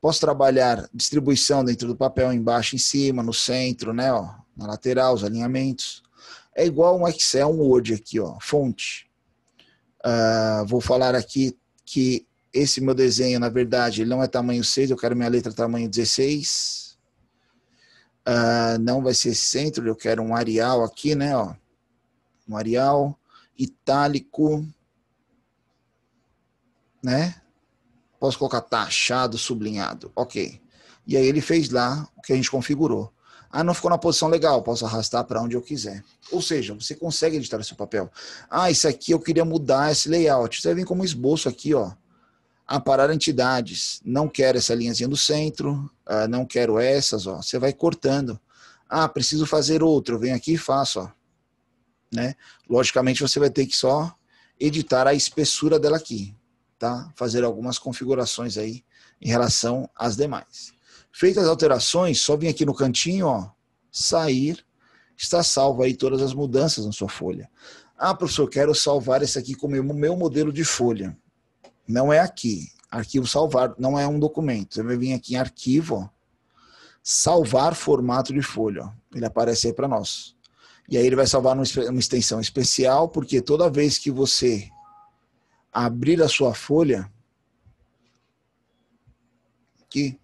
Posso trabalhar distribuição dentro do papel, embaixo, em cima, no centro, né, ó, na lateral, os alinhamentos. É igual um Excel, um Word aqui, ó, fonte. Uh, vou falar aqui que esse meu desenho, na verdade, ele não é tamanho 6, eu quero minha letra tamanho 16. Uh, ah, não vai ser centro, eu quero um areal aqui, né, ó. Um areal itálico, né? Posso colocar taxado, sublinhado, ok. E aí ele fez lá o que a gente configurou. Ah, não ficou na posição legal, posso arrastar para onde eu quiser. Ou seja, você consegue editar o seu papel. Ah, isso aqui eu queria mudar esse layout. Você vem como esboço aqui, ó. Aparar entidades. Não quero essa linhazinha do centro, ah, não quero essas, ó. Você vai cortando. Ah, preciso fazer outro. Eu venho aqui e faço, ó né? Logicamente você vai ter que só editar a espessura dela aqui, tá? Fazer algumas configurações aí em relação às demais. Feitas as alterações, só vim aqui no cantinho, ó, sair, está salvo aí todas as mudanças na sua folha. Ah, professor, quero salvar esse aqui como meu modelo de folha. Não é aqui. Arquivo salvar, não é um documento. Você vai vir aqui em arquivo, ó, salvar formato de folha. Ó. Ele aparece aí para nós. E aí ele vai salvar numa extensão especial, porque toda vez que você abrir a sua folha, aqui,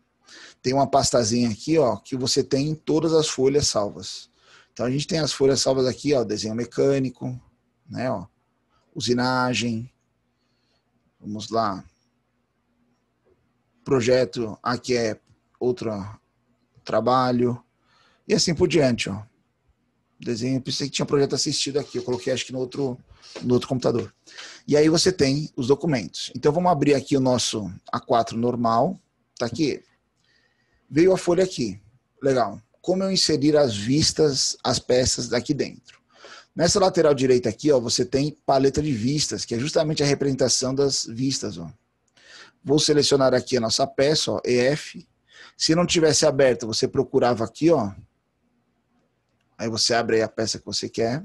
tem uma pastazinha aqui, ó, que você tem todas as folhas salvas. Então a gente tem as folhas salvas aqui, ó, desenho mecânico, né, ó, usinagem, vamos lá, projeto, aqui é outro trabalho, e assim por diante, ó desenho, pensei é que tinha um projeto assistido aqui, eu coloquei acho que no outro, no outro computador. E aí você tem os documentos. Então vamos abrir aqui o nosso A4 normal, tá aqui. Veio a folha aqui, legal. Como eu inserir as vistas, as peças daqui dentro. Nessa lateral direita aqui, ó, você tem paleta de vistas, que é justamente a representação das vistas, ó. Vou selecionar aqui a nossa peça, ó, EF. Se não tivesse aberto você procurava aqui, ó, Aí você abre aí a peça que você quer.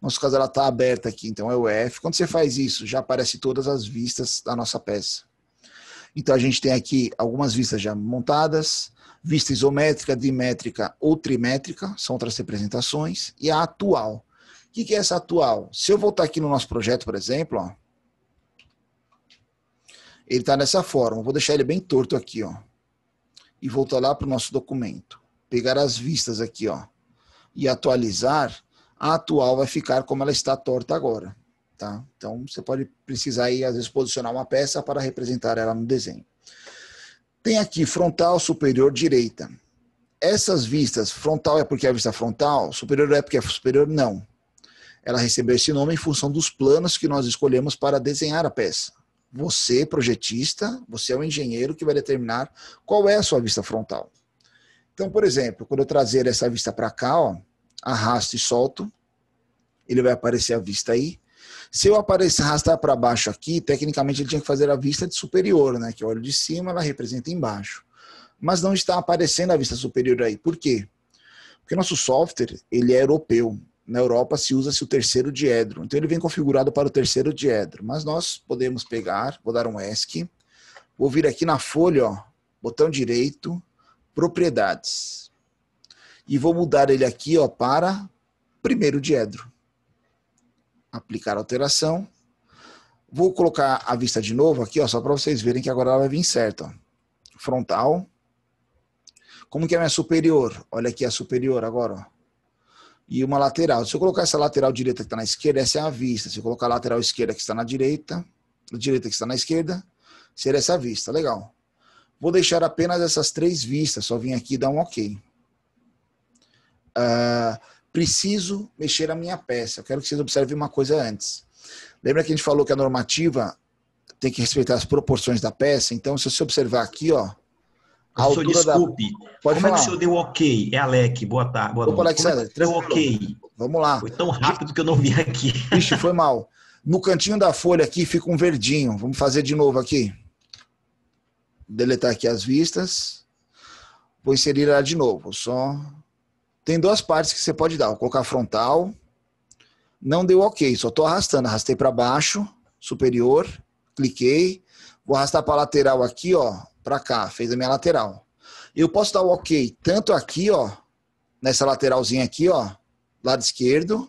Nosso caso ela está aberta aqui, então é o F. Quando você faz isso, já aparece todas as vistas da nossa peça. Então a gente tem aqui algumas vistas já montadas, vista isométrica, dimétrica ou trimétrica, são outras representações, e a atual. O que é essa atual? Se eu voltar aqui no nosso projeto, por exemplo, ó, ele está nessa forma. Vou deixar ele bem torto aqui, ó. E voltar lá para o nosso documento. Pegar as vistas aqui, ó e atualizar, a atual vai ficar como ela está torta agora. Tá? Então, você pode precisar, aí, às vezes, posicionar uma peça para representar ela no desenho. Tem aqui frontal, superior, direita. Essas vistas, frontal é porque é a vista frontal, superior é porque é superior, não. Ela recebeu esse nome em função dos planos que nós escolhemos para desenhar a peça. Você, projetista, você é o engenheiro que vai determinar qual é a sua vista frontal. Então, por exemplo, quando eu trazer essa vista para cá, ó, arrasto e solto, ele vai aparecer à vista aí. Se eu aparecer arrastar para baixo aqui, tecnicamente ele tinha que fazer a vista de superior, né? Que eu é olho de cima, ela representa embaixo. Mas não está aparecendo a vista superior aí. Por quê? Porque nosso software, ele é europeu. Na Europa se usa-se o terceiro diedro. Então ele vem configurado para o terceiro diedro. Mas nós podemos pegar, vou dar um ESC, vou vir aqui na folha, ó, botão direito, propriedades. E vou mudar ele aqui ó, para primeiro diedro. Aplicar alteração. Vou colocar a vista de novo aqui, ó, só para vocês verem que agora ela vai vir certa. Ó. Frontal. Como que é a minha superior? Olha aqui a superior agora. Ó. E uma lateral. Se eu colocar essa lateral direita que está na esquerda, essa é a vista. Se eu colocar a lateral esquerda que está na direita, a direita que está na esquerda, seria essa vista. Legal. Vou deixar apenas essas três vistas, só vim aqui e dar um ok. Uh, preciso mexer a minha peça. Eu quero que vocês observem uma coisa antes. Lembra que a gente falou que a normativa tem que respeitar as proporções da peça? Então, se você observar aqui, ó. A altura desculpe. Da... Pode Como falar. é que o senhor deu ok? É Alec, boa tarde. Boa Opa, noite. É deu ok. Vamos lá. Foi tão rápido que eu não vi aqui. Ixi, foi mal. No cantinho da folha aqui fica um verdinho. Vamos fazer de novo aqui. Deletar aqui as vistas. Vou inserir lá de novo. Só tem duas partes que você pode dar. Vou colocar frontal. Não deu ok, só estou arrastando. Arrastei para baixo, superior, cliquei. Vou arrastar para lateral aqui, ó, para cá. Fez a minha lateral. Eu posso dar o ok tanto aqui, ó, nessa lateralzinha aqui, ó, lado esquerdo,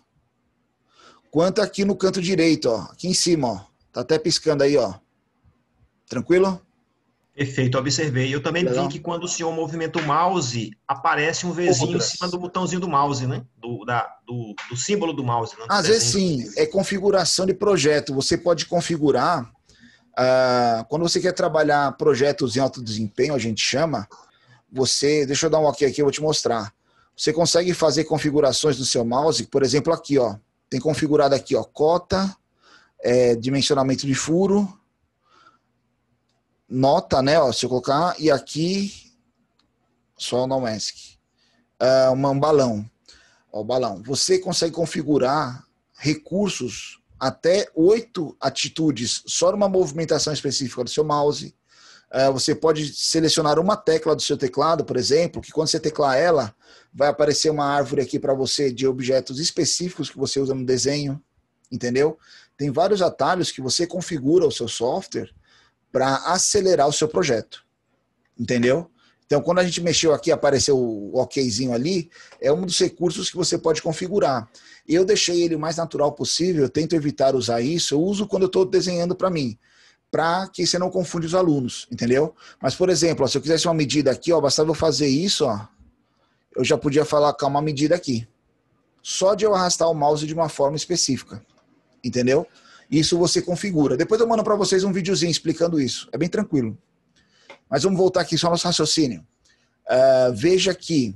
quanto aqui no canto direito, ó, aqui em cima, ó. Tá até piscando aí, ó. Tranquilo? Perfeito, observei. Eu também Legal. vi que quando o senhor movimenta o mouse, aparece um vizinho em cima do botãozinho do mouse, né? Do, da, do, do símbolo do mouse. Né? Às vezes sim, é configuração de projeto. Você pode configurar. Uh, quando você quer trabalhar projetos em alto desempenho, a gente chama, você. Deixa eu dar um ok aqui, eu vou te mostrar. Você consegue fazer configurações no seu mouse, por exemplo, aqui, ó. Tem configurado aqui, ó, cota, é, dimensionamento de furo, nota, né? Ó, se eu colocar, e aqui só não UESC. Uh, um balão. Ó, balão. Você consegue configurar recursos até oito atitudes só numa movimentação específica do seu mouse. Uh, você pode selecionar uma tecla do seu teclado, por exemplo, que quando você teclar ela, vai aparecer uma árvore aqui para você de objetos específicos que você usa no desenho, entendeu? Tem vários atalhos que você configura o seu software para acelerar o seu projeto. Entendeu? Então, quando a gente mexeu aqui, apareceu o okzinho ali, é um dos recursos que você pode configurar. Eu deixei ele o mais natural possível, eu tento evitar usar isso, eu uso quando eu estou desenhando para mim, para que você não confunde os alunos, entendeu? Mas, por exemplo, ó, se eu quisesse uma medida aqui, ó, bastava eu fazer isso, ó, eu já podia falar com uma medida aqui. Só de eu arrastar o mouse de uma forma específica, Entendeu? Isso você configura. Depois eu mando para vocês um videozinho explicando isso. É bem tranquilo. Mas vamos voltar aqui só ao nosso raciocínio. Uh, veja que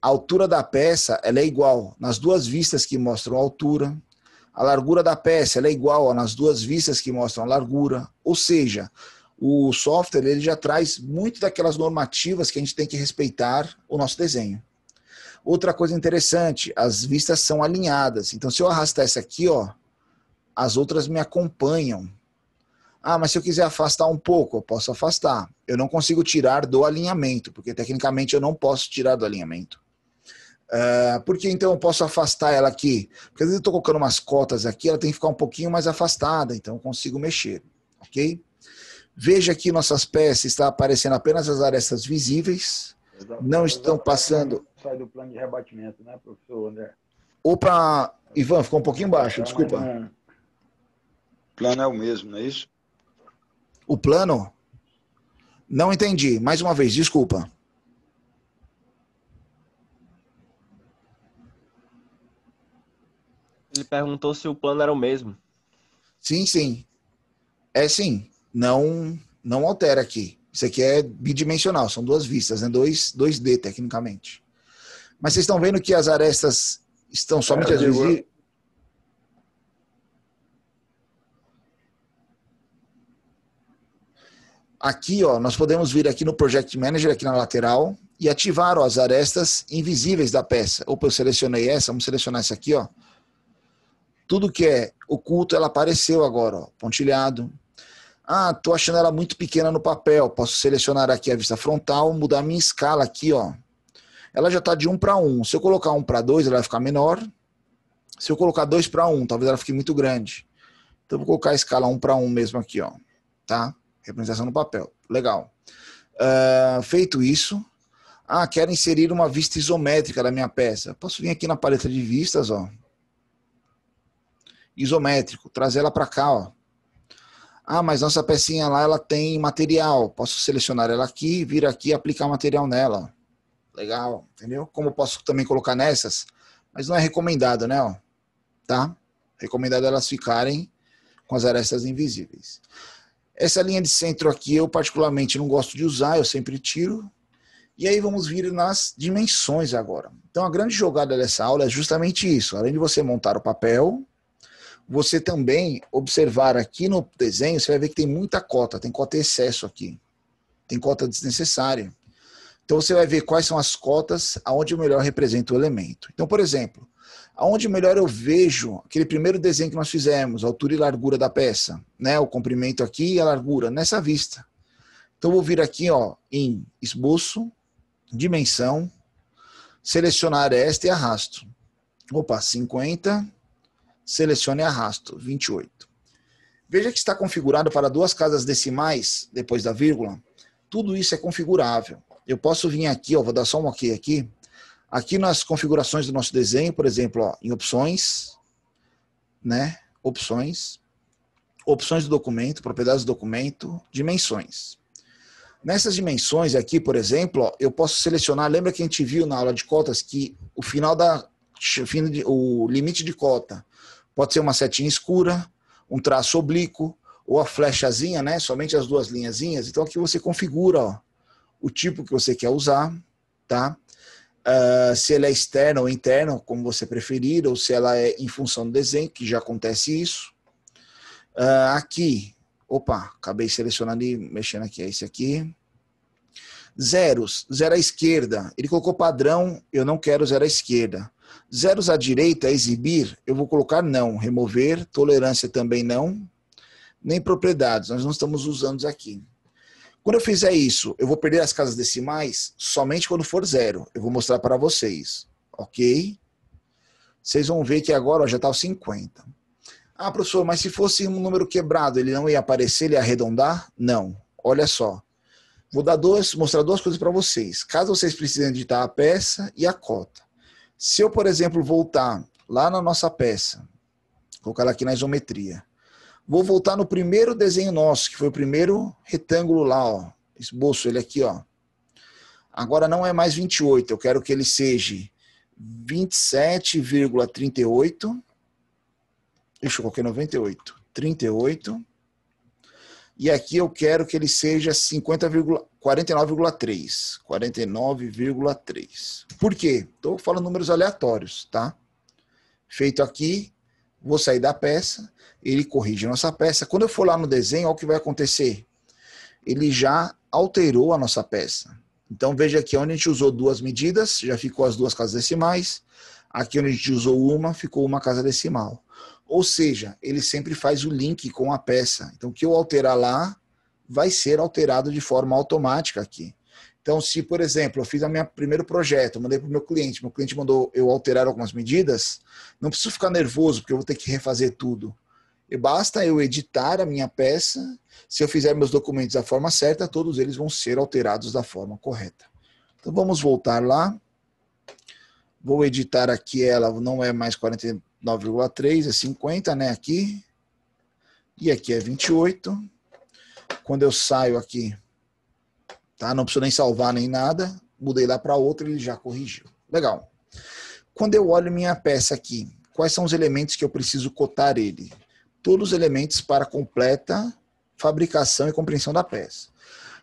a altura da peça ela é igual nas duas vistas que mostram a altura. A largura da peça ela é igual ó, nas duas vistas que mostram a largura. Ou seja, o software ele já traz muito daquelas normativas que a gente tem que respeitar o nosso desenho. Outra coisa interessante, as vistas são alinhadas. Então, se eu arrastar essa aqui, ó, as outras me acompanham. Ah, mas se eu quiser afastar um pouco, eu posso afastar. Eu não consigo tirar do alinhamento, porque tecnicamente eu não posso tirar do alinhamento. Uh, por que então eu posso afastar ela aqui? Porque às vezes eu estou colocando umas cotas aqui, ela tem que ficar um pouquinho mais afastada, então eu consigo mexer, ok? Veja aqui nossas peças, está aparecendo apenas as arestas visíveis, Exato. não estão Exato. passando... Sai do plano de rebatimento, né, professor André? Opa, Ivan, ficou um pouquinho baixo, desculpa. Tá, né? plano é o mesmo, não é isso? O plano? Não entendi. Mais uma vez, desculpa. Ele perguntou se o plano era o mesmo. Sim, sim. É sim. Não, não altera aqui. Isso aqui é bidimensional, são duas vistas, né? Dois, 2D tecnicamente. Mas vocês estão vendo que as arestas estão somente as é, vezes Aqui, ó, nós podemos vir aqui no Project Manager, aqui na lateral, e ativar ó, as arestas invisíveis da peça. Opa, eu selecionei essa, vamos selecionar essa aqui, ó. Tudo que é oculto, ela apareceu agora, ó, pontilhado. Ah, tô achando ela muito pequena no papel. Posso selecionar aqui a vista frontal, mudar minha escala aqui, ó. Ela já está de 1 para 1. Se eu colocar 1 para 2, ela vai ficar menor. Se eu colocar 2 para 1, talvez ela fique muito grande. Então, vou colocar a escala 1 para 1 mesmo aqui, ó. Tá? Representação no papel. Legal. Uh, feito isso, ah, quero inserir uma vista isométrica da minha peça. Posso vir aqui na paleta de vistas, ó. Isométrico, trazer ela para cá, ó. Ah, mas nossa pecinha lá, ela tem material. Posso selecionar ela aqui, vir aqui e aplicar material nela. Legal, entendeu? Como posso também colocar nessas, mas não é recomendado, né, ó. Tá? Recomendado elas ficarem com as arestas invisíveis. Essa linha de centro aqui eu particularmente não gosto de usar, eu sempre tiro. E aí vamos vir nas dimensões agora. Então a grande jogada dessa aula é justamente isso. Além de você montar o papel, você também observar aqui no desenho, você vai ver que tem muita cota, tem cota excesso aqui. Tem cota desnecessária. Então você vai ver quais são as cotas aonde melhor representa o elemento. Então, por exemplo, aonde melhor eu vejo aquele primeiro desenho que nós fizemos, altura e largura da peça, né? O comprimento aqui e a largura nessa vista. Então vou vir aqui, ó, em esboço, dimensão, selecionar esta e arrasto. Opa, 50, selecione e arrasto, 28. Veja que está configurado para duas casas decimais depois da vírgula. Tudo isso é configurável. Eu posso vir aqui, ó, vou dar só um OK aqui. Aqui nas configurações do nosso desenho, por exemplo, ó, em opções, né? Opções, opções do documento, propriedades do documento, dimensões. Nessas dimensões aqui, por exemplo, ó, eu posso selecionar, lembra que a gente viu na aula de cotas que o final da o limite de cota pode ser uma setinha escura, um traço oblíquo ou a flechazinha, né? Somente as duas linhazinhas. Então aqui você configura ó, o tipo que você quer usar, tá? Uh, se ela é externa ou interna, como você preferir, ou se ela é em função do desenho, que já acontece isso. Uh, aqui, opa, acabei selecionando e mexendo aqui, é esse aqui. Zeros, zero à esquerda, ele colocou padrão, eu não quero zero à esquerda. Zeros à direita, exibir, eu vou colocar não, remover, tolerância também não, nem propriedades, nós não estamos usando aqui. Quando eu fizer isso, eu vou perder as casas decimais somente quando for zero. Eu vou mostrar para vocês, ok? Vocês vão ver que agora ó, já está o 50. Ah, professor, mas se fosse um número quebrado, ele não ia aparecer, ele ia arredondar? Não. Olha só. Vou dar duas, mostrar duas coisas para vocês. Caso vocês precisem editar a peça e a cota. Se eu, por exemplo, voltar lá na nossa peça, colocar ela aqui na isometria Vou voltar no primeiro desenho nosso, que foi o primeiro retângulo lá, ó. Esboço ele aqui, ó. Agora não é mais 28, eu quero que ele seja 27,38. Deixa eu colocar 98. 38. E aqui eu quero que ele seja 49,3. 49,3. Por quê? Estou falando números aleatórios, tá? Feito aqui, vou sair da peça ele corrige a nossa peça. Quando eu for lá no desenho, olha o que vai acontecer. Ele já alterou a nossa peça. Então veja aqui onde a gente usou duas medidas, já ficou as duas casas decimais. Aqui onde a gente usou uma, ficou uma casa decimal. Ou seja, ele sempre faz o link com a peça. Então o que eu alterar lá vai ser alterado de forma automática aqui. Então, se, por exemplo, eu fiz o meu primeiro projeto, mandei para o meu cliente, meu cliente mandou eu alterar algumas medidas, não preciso ficar nervoso, porque eu vou ter que refazer tudo. E basta eu editar a minha peça. Se eu fizer meus documentos da forma certa, todos eles vão ser alterados da forma correta. Então vamos voltar lá. Vou editar aqui ela, não é mais 49,3, é 50, né, aqui. E aqui é 28. Quando eu saio aqui, tá? Não preciso nem salvar nem nada. Mudei lá para outra, ele já corrigiu. Legal. Quando eu olho minha peça aqui, quais são os elementos que eu preciso cotar ele? todos os elementos para completa fabricação e compreensão da peça.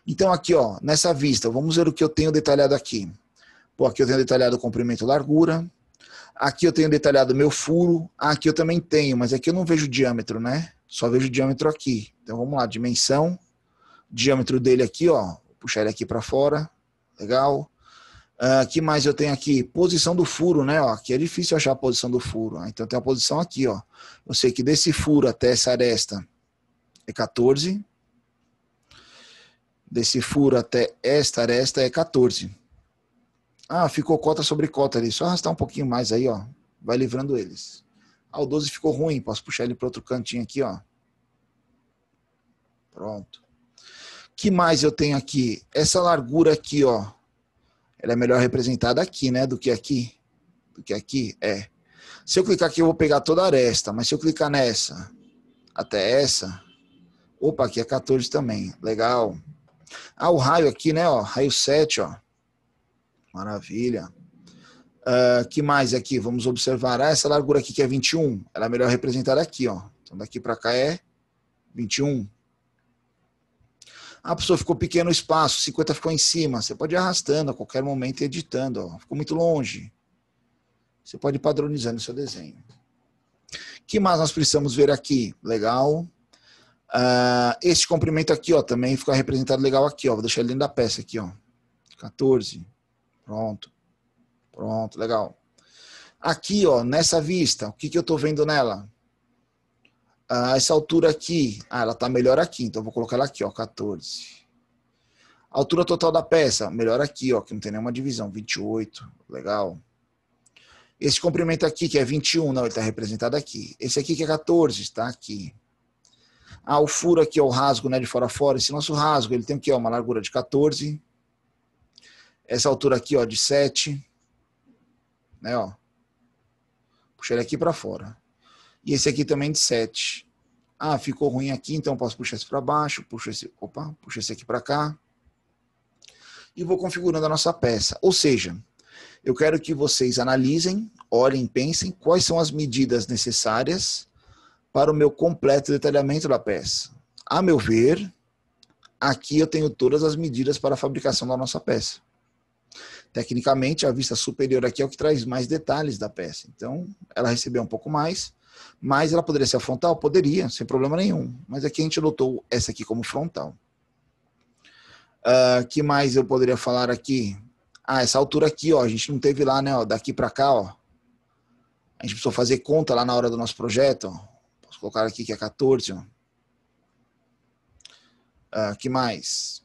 Então aqui, ó, nessa vista, vamos ver o que eu tenho detalhado aqui. Pô, aqui eu tenho detalhado o comprimento e largura. Aqui eu tenho detalhado meu furo. Aqui eu também tenho, mas aqui eu não vejo o diâmetro, né? Só vejo o diâmetro aqui. Então vamos lá, dimensão. Diâmetro dele aqui, ó. Vou puxar ele aqui para fora. Legal. Ah, que mais eu tenho aqui? Posição do furo, né? Ó, aqui é difícil achar a posição do furo. Então tem a posição aqui, ó. Eu sei que desse furo até essa aresta é 14. Desse furo até esta aresta é 14. Ah, ficou cota sobre cota ali. Só arrastar um pouquinho mais aí, ó. Vai livrando eles. Ah, o 12 ficou ruim. Posso puxar ele para outro cantinho aqui, ó. Pronto. que mais eu tenho aqui? Essa largura aqui, ó ela é melhor representada aqui, né? Do que aqui. Do que aqui, é. Se eu clicar aqui, eu vou pegar toda a aresta, mas se eu clicar nessa até essa, opa, aqui é 14 também, legal. Ah, o raio aqui, né, ó, raio 7, ó. Maravilha. Uh, que mais aqui? Vamos observar. Ah, essa largura aqui que é 21, ela é melhor representada aqui, ó. Então daqui para cá é 21. Ah, pessoa ficou pequeno o espaço, 50 ficou em cima. Você pode ir arrastando a qualquer momento editando. Ó. Ficou muito longe. Você pode ir padronizando o seu desenho. O que mais nós precisamos ver aqui? Legal. Uh, ah, este comprimento aqui, ó, também fica representado legal aqui, ó. Vou deixar ele dentro da peça aqui, ó. 14. Pronto. Pronto, legal. Aqui, ó, nessa vista, o que, que eu estou vendo nela? Ah, essa altura aqui, ah, ela está melhor aqui, então vou colocar ela aqui, ó, 14. A altura total da peça, melhor aqui, ó, que não tem nenhuma divisão, 28, legal. Esse comprimento aqui, que é 21, não, ele está representado aqui. Esse aqui que é 14, está aqui. Ah, o furo aqui, ó, o rasgo, né, de fora a fora, esse nosso rasgo, ele tem o quê? Ó, uma largura de 14. Essa altura aqui, ó, de 7. Né, ó. Puxa ele aqui para fora. E esse aqui também de 7. Ah, ficou ruim aqui, então posso puxar esse para baixo, puxo esse, opa, puxo esse aqui para cá. E vou configurando a nossa peça. Ou seja, eu quero que vocês analisem, olhem, pensem quais são as medidas necessárias para o meu completo detalhamento da peça. A meu ver, aqui eu tenho todas as medidas para a fabricação da nossa peça. Tecnicamente, a vista superior aqui é o que traz mais detalhes da peça. Então, ela recebeu um pouco mais, mas ela poderia ser a frontal? Poderia, sem problema nenhum. Mas aqui a gente adotou essa aqui como frontal. Uh, que mais eu poderia falar aqui? Ah, essa altura aqui, ó, a gente não teve lá, né? Ó, daqui para cá, ó. A gente precisou fazer conta lá na hora do nosso projeto. Ó. Posso colocar aqui que é 14. Ó. Uh, que mais?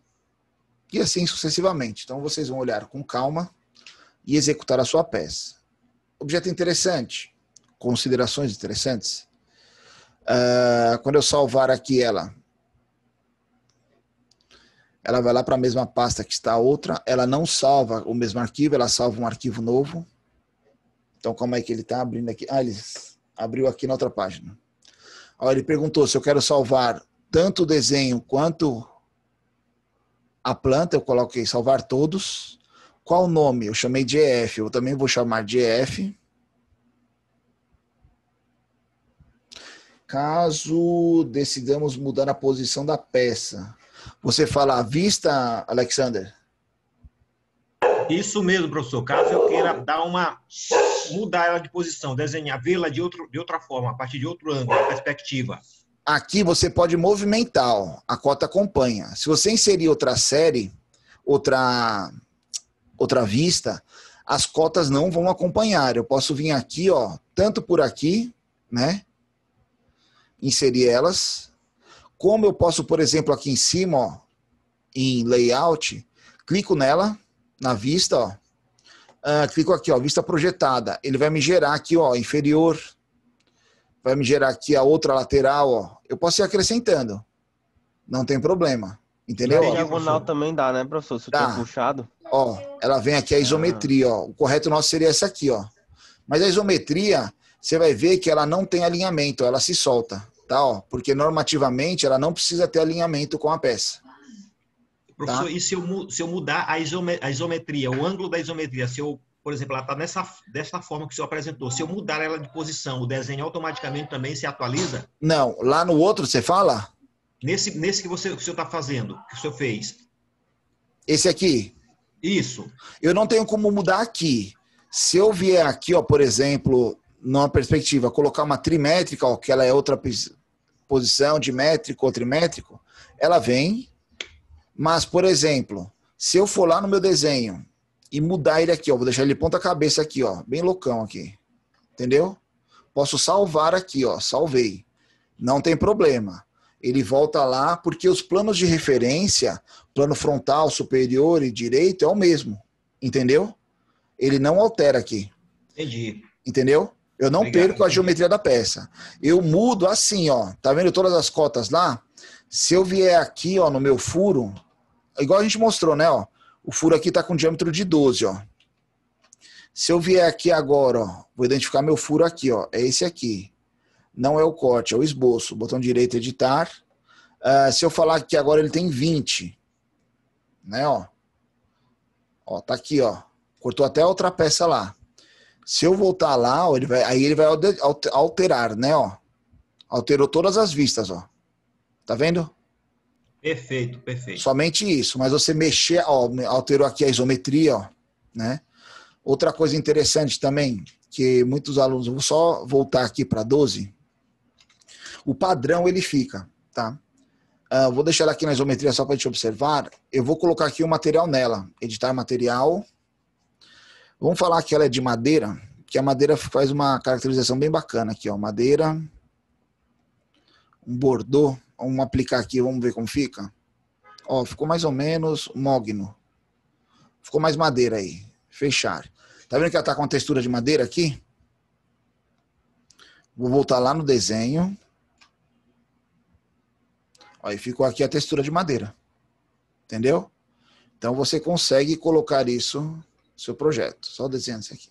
E assim sucessivamente. Então vocês vão olhar com calma e executar a sua peça. Objeto interessante considerações interessantes. Uh, quando eu salvar aqui ela, ela vai lá para a mesma pasta que está a outra, ela não salva o mesmo arquivo, ela salva um arquivo novo. Então, como é que ele está abrindo aqui? Ah, ele abriu aqui na outra página. Ó, ele perguntou se eu quero salvar tanto o desenho quanto a planta, eu coloquei salvar todos. Qual o nome? Eu chamei de EF, eu também vou chamar de EF. Caso decidamos mudar a posição da peça, você fala à vista, Alexander? Isso mesmo, professor. Caso eu queira dar uma mudar ela de posição, desenhar, vê-la de, outro, de outra forma, a partir de outro ângulo, perspectiva. Aqui você pode movimentar, a cota acompanha. Se você inserir outra série, outra outra vista, as cotas não vão acompanhar. Eu posso vir aqui, ó, tanto por aqui, né? inserir elas. Como eu posso, por exemplo, aqui em cima, ó, em layout, clico nela, na vista, ó. Uh, clico aqui, ó, vista projetada. Ele vai me gerar aqui, ó, inferior. Vai me gerar aqui a outra lateral, ó. Eu posso ir acrescentando. Não tem problema. Entendeu? E a diagonal também dá, né, professor? Se dá. puxado. Ó, ela vem aqui a isometria, ó. O correto nosso seria essa aqui, ó. Mas a isometria, você vai ver que ela não tem alinhamento, ela se solta, tá? Ó, porque normativamente ela não precisa ter alinhamento com a peça. Professor, tá? e se eu, se eu mudar a, isome, a, isometria, o ângulo da isometria, se eu, por exemplo, ela está nessa dessa forma que o senhor apresentou, se eu mudar ela de posição, o desenho automaticamente também se atualiza? Não, lá no outro você fala? Nesse, nesse que você que o senhor está fazendo, que o senhor fez. Esse aqui? Isso. Eu não tenho como mudar aqui. Se eu vier aqui, ó, por exemplo, numa perspectiva, colocar uma trimétrica, ó, que ela é outra posição de métrico ou trimétrico, ela vem. Mas, por exemplo, se eu for lá no meu desenho e mudar ele aqui, ó, vou deixar ele ponta cabeça aqui, ó, bem loucão aqui. Entendeu? Posso salvar aqui, ó, salvei. Não tem problema. Ele volta lá porque os planos de referência, plano frontal, superior e direito é o mesmo. Entendeu? Ele não altera aqui. Entendi. Entendeu? Eu não Obrigado, perco a geometria da peça. Eu mudo assim, ó. Tá vendo todas as cotas lá? Se eu vier aqui, ó, no meu furo, igual a gente mostrou, né, ó. O furo aqui tá com diâmetro de 12, ó. Se eu vier aqui agora, ó, vou identificar meu furo aqui, ó. É esse aqui. Não é o corte, é o esboço. Botão direito, editar. Uh, se eu falar que agora ele tem 20, né, ó. Ó, tá aqui, ó. Cortou até outra peça lá. Se eu voltar lá, ele vai, aí ele vai alterar, né? Ó, alterou todas as vistas, ó. Tá vendo? Perfeito, perfeito. Somente isso. Mas você mexer, ó, alterou aqui a isometria, ó, né? Outra coisa interessante também, que muitos alunos, vou só voltar aqui para 12. O padrão ele fica, tá? Uh, vou deixar aqui na isometria só para a gente observar. Eu vou colocar aqui o material nela, editar material. Vamos falar que ela é de madeira, que a madeira faz uma caracterização bem bacana aqui, ó. Madeira, um bordô. Vamos aplicar aqui, vamos ver como fica. Ó, ficou mais ou menos mogno. Ficou mais madeira aí. Fechar. Tá vendo que ela tá com a textura de madeira aqui? Vou voltar lá no desenho. Aí ficou aqui a textura de madeira. Entendeu? Então você consegue colocar isso seu projeto. Só desenhando isso aqui.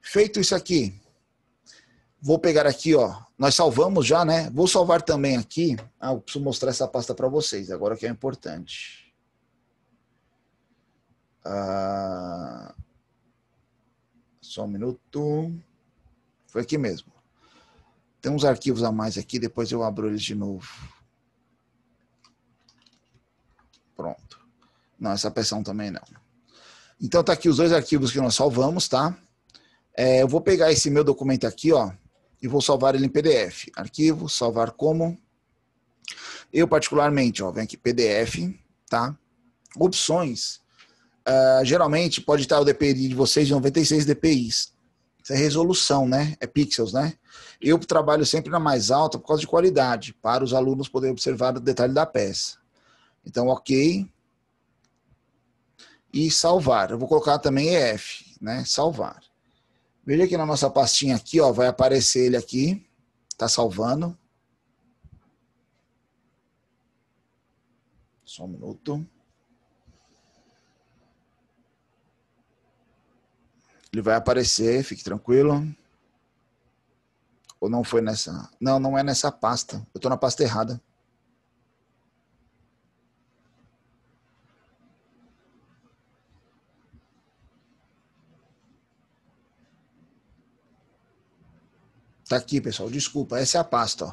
Feito isso aqui, vou pegar aqui, ó. Nós salvamos já, né? Vou salvar também aqui. Ah, eu preciso mostrar essa pasta para vocês, agora que é importante. Ah, só um minuto. Foi aqui mesmo. Tem uns arquivos a mais aqui, depois eu abro eles de novo. Pronto. Não, essa pressão também não. Então tá aqui os dois arquivos que nós salvamos, tá? É, eu vou pegar esse meu documento aqui, ó, e vou salvar ele em PDF. Arquivo, salvar como. Eu particularmente, ó, vem aqui PDF, tá? Opções. Uh, geralmente pode estar o DPI de vocês de 96 DPIs. Isso é resolução, né? É pixels, né? Eu trabalho sempre na mais alta por causa de qualidade, para os alunos poderem observar o detalhe da peça. Então, ok e salvar. Eu vou colocar também EF, né? Salvar. Veja que na nossa pastinha aqui, ó, vai aparecer ele aqui. Tá salvando. Só um minuto. Ele vai aparecer, fique tranquilo. Ou não foi nessa? Não, não é nessa pasta. Eu estou na pasta errada. Tá aqui, pessoal, desculpa, essa é a pasta. Ó.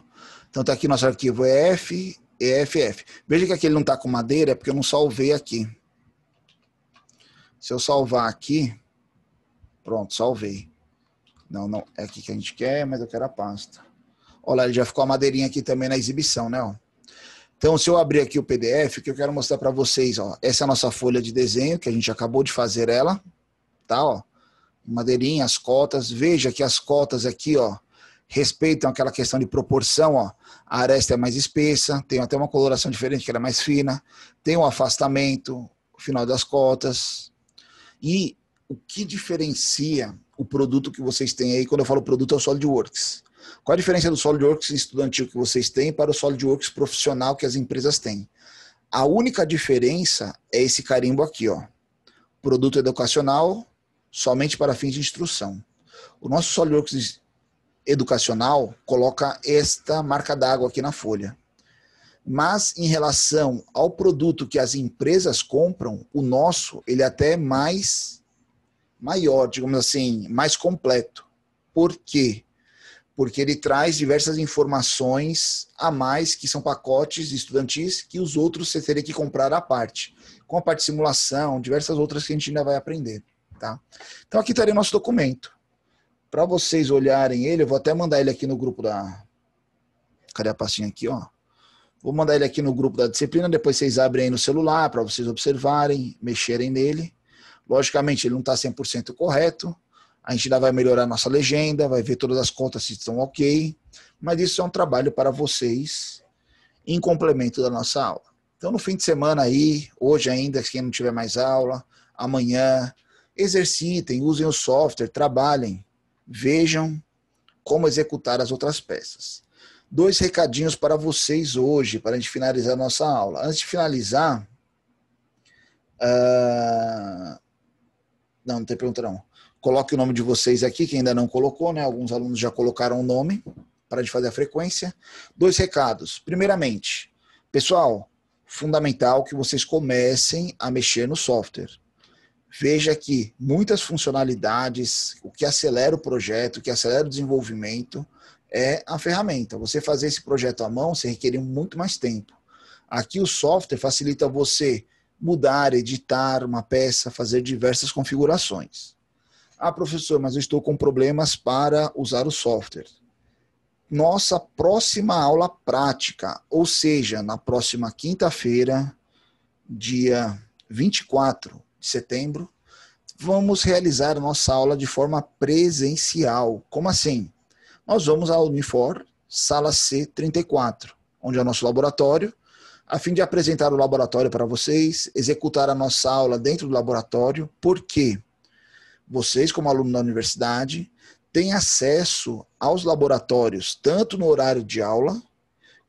Então tá aqui nosso arquivo EF, é EFF. É veja que aqui ele não tá com madeira, é porque eu não salvei aqui. Se eu salvar aqui, pronto, salvei. Não, não, é aqui que a gente quer, mas eu quero a pasta. Olha lá, ele já ficou a madeirinha aqui também na exibição, né? Ó. Então, se eu abrir aqui o PDF, o que eu quero mostrar para vocês, ó, essa é a nossa folha de desenho, que a gente acabou de fazer ela, tá, ó, madeirinha, as cotas, veja que as cotas aqui, ó, respeitam aquela questão de proporção, ó. A aresta é mais espessa, tem até uma coloração diferente, que ela é mais fina, tem um afastamento, o final das cotas. E o que diferencia o produto que vocês têm aí, quando eu falo produto, é o SolidWorks. Qual a diferença do SolidWorks estudantil que vocês têm para o SolidWorks profissional que as empresas têm? A única diferença é esse carimbo aqui, ó. Produto educacional somente para fins de instrução. O nosso SolidWorks educacional coloca esta marca d'água aqui na folha. Mas em relação ao produto que as empresas compram, o nosso ele é até mais maior, digamos assim, mais completo. Por quê? Porque ele traz diversas informações a mais que são pacotes estudantis que os outros você teria que comprar à parte, com a parte de simulação, diversas outras que a gente ainda vai aprender, tá? Então aqui estaria o nosso documento para vocês olharem ele, eu vou até mandar ele aqui no grupo da. Cadê a pastinha aqui, ó? Vou mandar ele aqui no grupo da disciplina, depois vocês abrem aí no celular para vocês observarem, mexerem nele. Logicamente, ele não está 100% correto. A gente ainda vai melhorar a nossa legenda, vai ver todas as contas se estão ok. Mas isso é um trabalho para vocês em complemento da nossa aula. Então, no fim de semana aí, hoje ainda, quem não tiver mais aula, amanhã, exercitem, usem o software, trabalhem. Vejam como executar as outras peças. Dois recadinhos para vocês hoje, para a gente finalizar a nossa aula. Antes de finalizar. Uh... Não, não tem pergunta não. Coloque o nome de vocês aqui, que ainda não colocou, né? Alguns alunos já colocaram o nome para de fazer a frequência. Dois recados. Primeiramente, pessoal, fundamental que vocês comecem a mexer no software veja que muitas funcionalidades, o que acelera o projeto, o que acelera o desenvolvimento, é a ferramenta. Você fazer esse projeto à mão, você requer muito mais tempo. Aqui o software facilita você mudar, editar uma peça, fazer diversas configurações. Ah, professor, mas eu estou com problemas para usar o software. Nossa próxima aula prática, ou seja, na próxima quinta-feira, dia 24, de setembro, vamos realizar nossa aula de forma presencial. Como assim? Nós vamos à Unifor, sala C34, onde é o nosso laboratório, a fim de apresentar o laboratório para vocês, executar a nossa aula dentro do laboratório, porque vocês, como aluno da universidade, têm acesso aos laboratórios, tanto no horário de aula,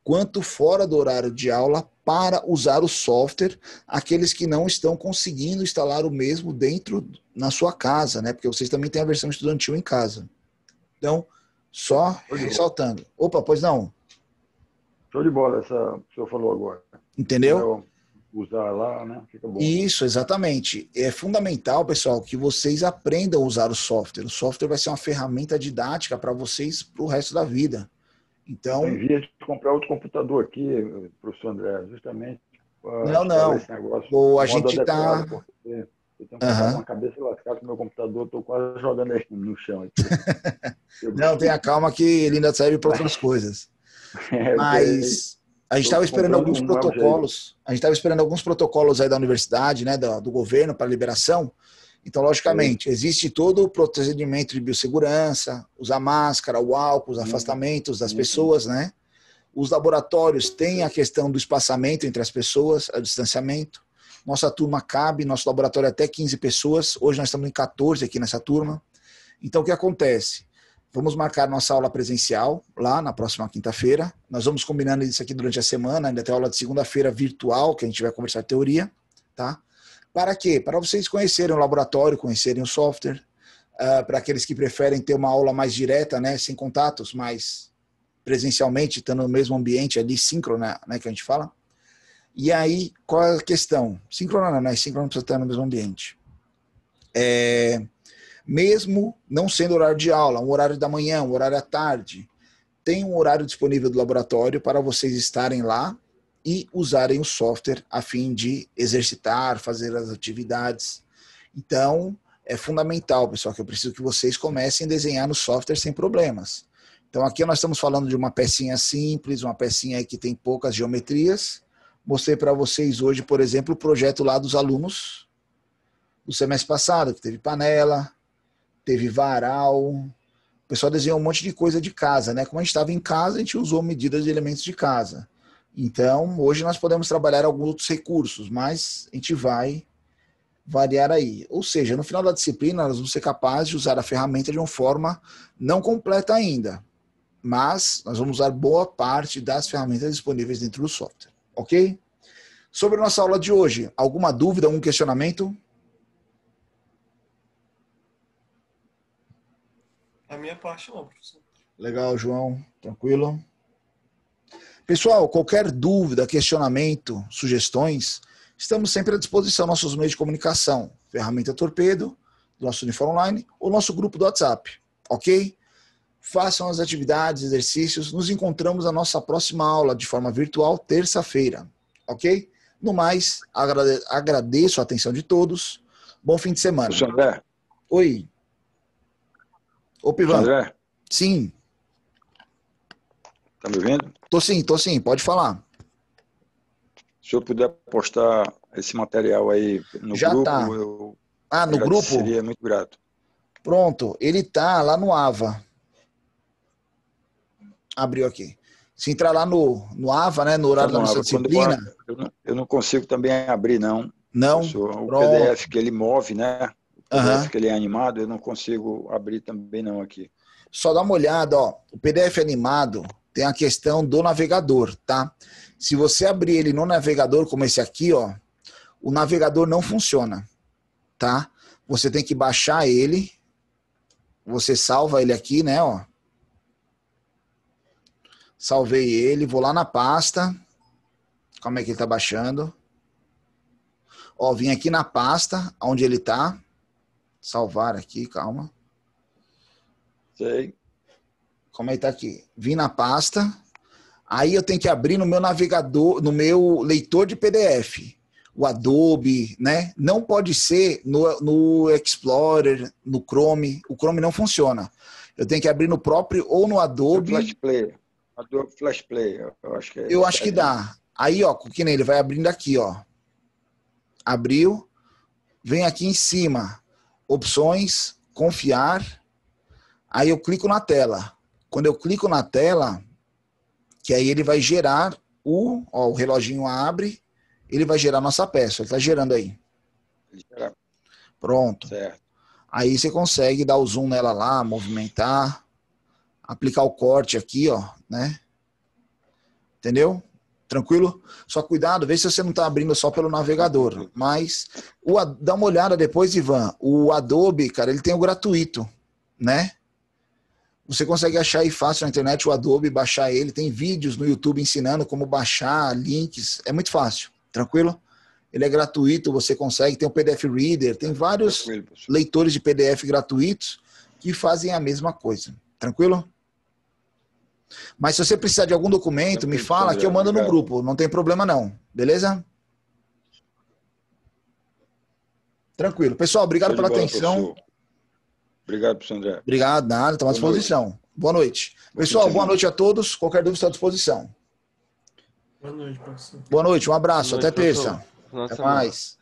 quanto fora do horário de aula, para usar o software aqueles que não estão conseguindo instalar o mesmo dentro na sua casa, né? Porque vocês também têm a versão estudantil em casa. Então, só ressaltando. Opa, pois não. Show de bola essa que o senhor falou agora. Entendeu? usar lá, né? Fica bom. Isso, exatamente. É fundamental, pessoal, que vocês aprendam a usar o software. O software vai ser uma ferramenta didática para vocês para o resto da vida. Então. Tem vias de comprar outro computador aqui, professor André, justamente. Não, não. Esse negócio, Ou a gente está. Eu tenho uhum. uma cabeça lascada com meu computador, estou quase jogando ele no chão. Aqui. [laughs] não, tenha calma que ele ainda serve para outras coisas. [laughs] É, Mas a gente estava esperando alguns um protocolos, a gente estava esperando alguns protocolos aí da universidade, né, do, do governo para liberação, então, logicamente, existe todo o procedimento de biossegurança, usar máscara, o álcool, os uhum. afastamentos das uhum. pessoas, né? Os laboratórios têm a questão do espaçamento entre as pessoas, o distanciamento. Nossa turma cabe, nosso laboratório é até 15 pessoas. Hoje nós estamos em 14 aqui nessa turma. Então, o que acontece? Vamos marcar nossa aula presencial lá na próxima quinta-feira. Nós vamos combinando isso aqui durante a semana, ainda até aula de segunda-feira virtual, que a gente vai conversar teoria, tá? Para quê? Para vocês conhecerem o laboratório, conhecerem o software, uh, para aqueles que preferem ter uma aula mais direta, né, sem contatos, mas presencialmente, estando no mesmo ambiente ali, síncrona, né, que a gente fala. E aí, qual é a questão? Síncrona não, né? Síncrona precisa estar no mesmo ambiente. É, mesmo não sendo horário de aula, um horário da manhã, um horário à tarde, tem um horário disponível do laboratório para vocês estarem lá e usarem o software a fim de exercitar, fazer as atividades. Então, é fundamental, pessoal, que eu preciso que vocês comecem a desenhar no software sem problemas. Então, aqui nós estamos falando de uma pecinha simples, uma pecinha que tem poucas geometrias. Mostrei para vocês hoje, por exemplo, o projeto lá dos alunos do semestre passado, que teve panela, teve varal, o pessoal desenhou um monte de coisa de casa, né? Como a gente estava em casa, a gente usou medidas de elementos de casa. Então, hoje nós podemos trabalhar alguns outros recursos, mas a gente vai variar aí. Ou seja, no final da disciplina, nós vamos ser capazes de usar a ferramenta de uma forma não completa ainda, mas nós vamos usar boa parte das ferramentas disponíveis dentro do software, ok? Sobre a nossa aula de hoje, alguma dúvida, algum questionamento? A minha parte não, professor. Legal, João. Tranquilo. Pessoal, qualquer dúvida, questionamento, sugestões, estamos sempre à disposição nossos meios de comunicação, ferramenta Torpedo, nosso uniforme online, ou nosso grupo do WhatsApp, ok? Façam as atividades, exercícios, nos encontramos na nossa próxima aula de forma virtual, terça-feira, ok? No mais, agradeço a atenção de todos. Bom fim de semana. Oi. Ô, Pivan. Sim. Tá me ouvindo? Estou sim, estou sim, pode falar. Se eu puder postar esse material aí no Já grupo, tá. eu ah, no grupo? Seria muito grato. Pronto, ele tá lá no Ava. Abriu aqui. Se entrar lá no, no Ava, né, no horário tá no da nossa Ava. disciplina. Quando, eu, não, eu não consigo também abrir, não. Não. O Pronto. PDF que ele move, né? O PDF que ele é animado, eu não consigo abrir também, não, aqui. Só dá uma olhada, ó. O PDF é animado, tem a questão do navegador, tá? Se você abrir ele no navegador, como esse aqui, ó, o navegador não funciona, tá? Você tem que baixar ele, você salva ele aqui, né, ó. Salvei ele, vou lá na pasta. Como é que ele tá baixando? Ó, vim aqui na pasta, onde ele tá. Salvar aqui, calma. Sei. Como é que tá aqui? Vim na pasta. Aí eu tenho que abrir no meu navegador, no meu leitor de PDF. O Adobe, né? Não pode ser no, no Explorer, no Chrome. O Chrome não funciona. Eu tenho que abrir no próprio ou no Adobe. Flash Player. Adobe Flash Player. Eu acho que, é eu acho que dá. Aí, ó, que nem ele vai abrindo aqui, ó. Abriu. Vem aqui em cima. Opções. Confiar. Aí eu clico na tela. Quando eu clico na tela, que aí ele vai gerar o, ó, o reloginho abre, ele vai gerar nossa peça. Ele está gerando aí. Pronto. Certo. Aí você consegue dar o zoom nela lá, movimentar, aplicar o corte aqui, ó, né? Entendeu? Tranquilo? Só cuidado, vê se você não está abrindo só pelo navegador. Mas o, dá uma olhada depois, Ivan. O Adobe, cara, ele tem o gratuito, né? Você consegue achar aí fácil na internet o Adobe, baixar ele. Tem vídeos no YouTube ensinando como baixar links. É muito fácil, tranquilo? Ele é gratuito, você consegue. Tem o PDF Reader, tem é, vários leitores de PDF gratuitos que fazem a mesma coisa. Tranquilo? Mas se você precisar de algum documento, me fala que eu mando no grupo. Não tem problema não. Beleza? Tranquilo. Pessoal, obrigado pela atenção. Professor. Obrigado, professor André. Obrigado, nada, estou à disposição. Noite. Boa noite. Pessoal, boa noite a todos. Qualquer dúvida, estou à disposição. Boa noite, professor. Boa noite, um abraço, noite, até professor. terça. Nossa, Até mais.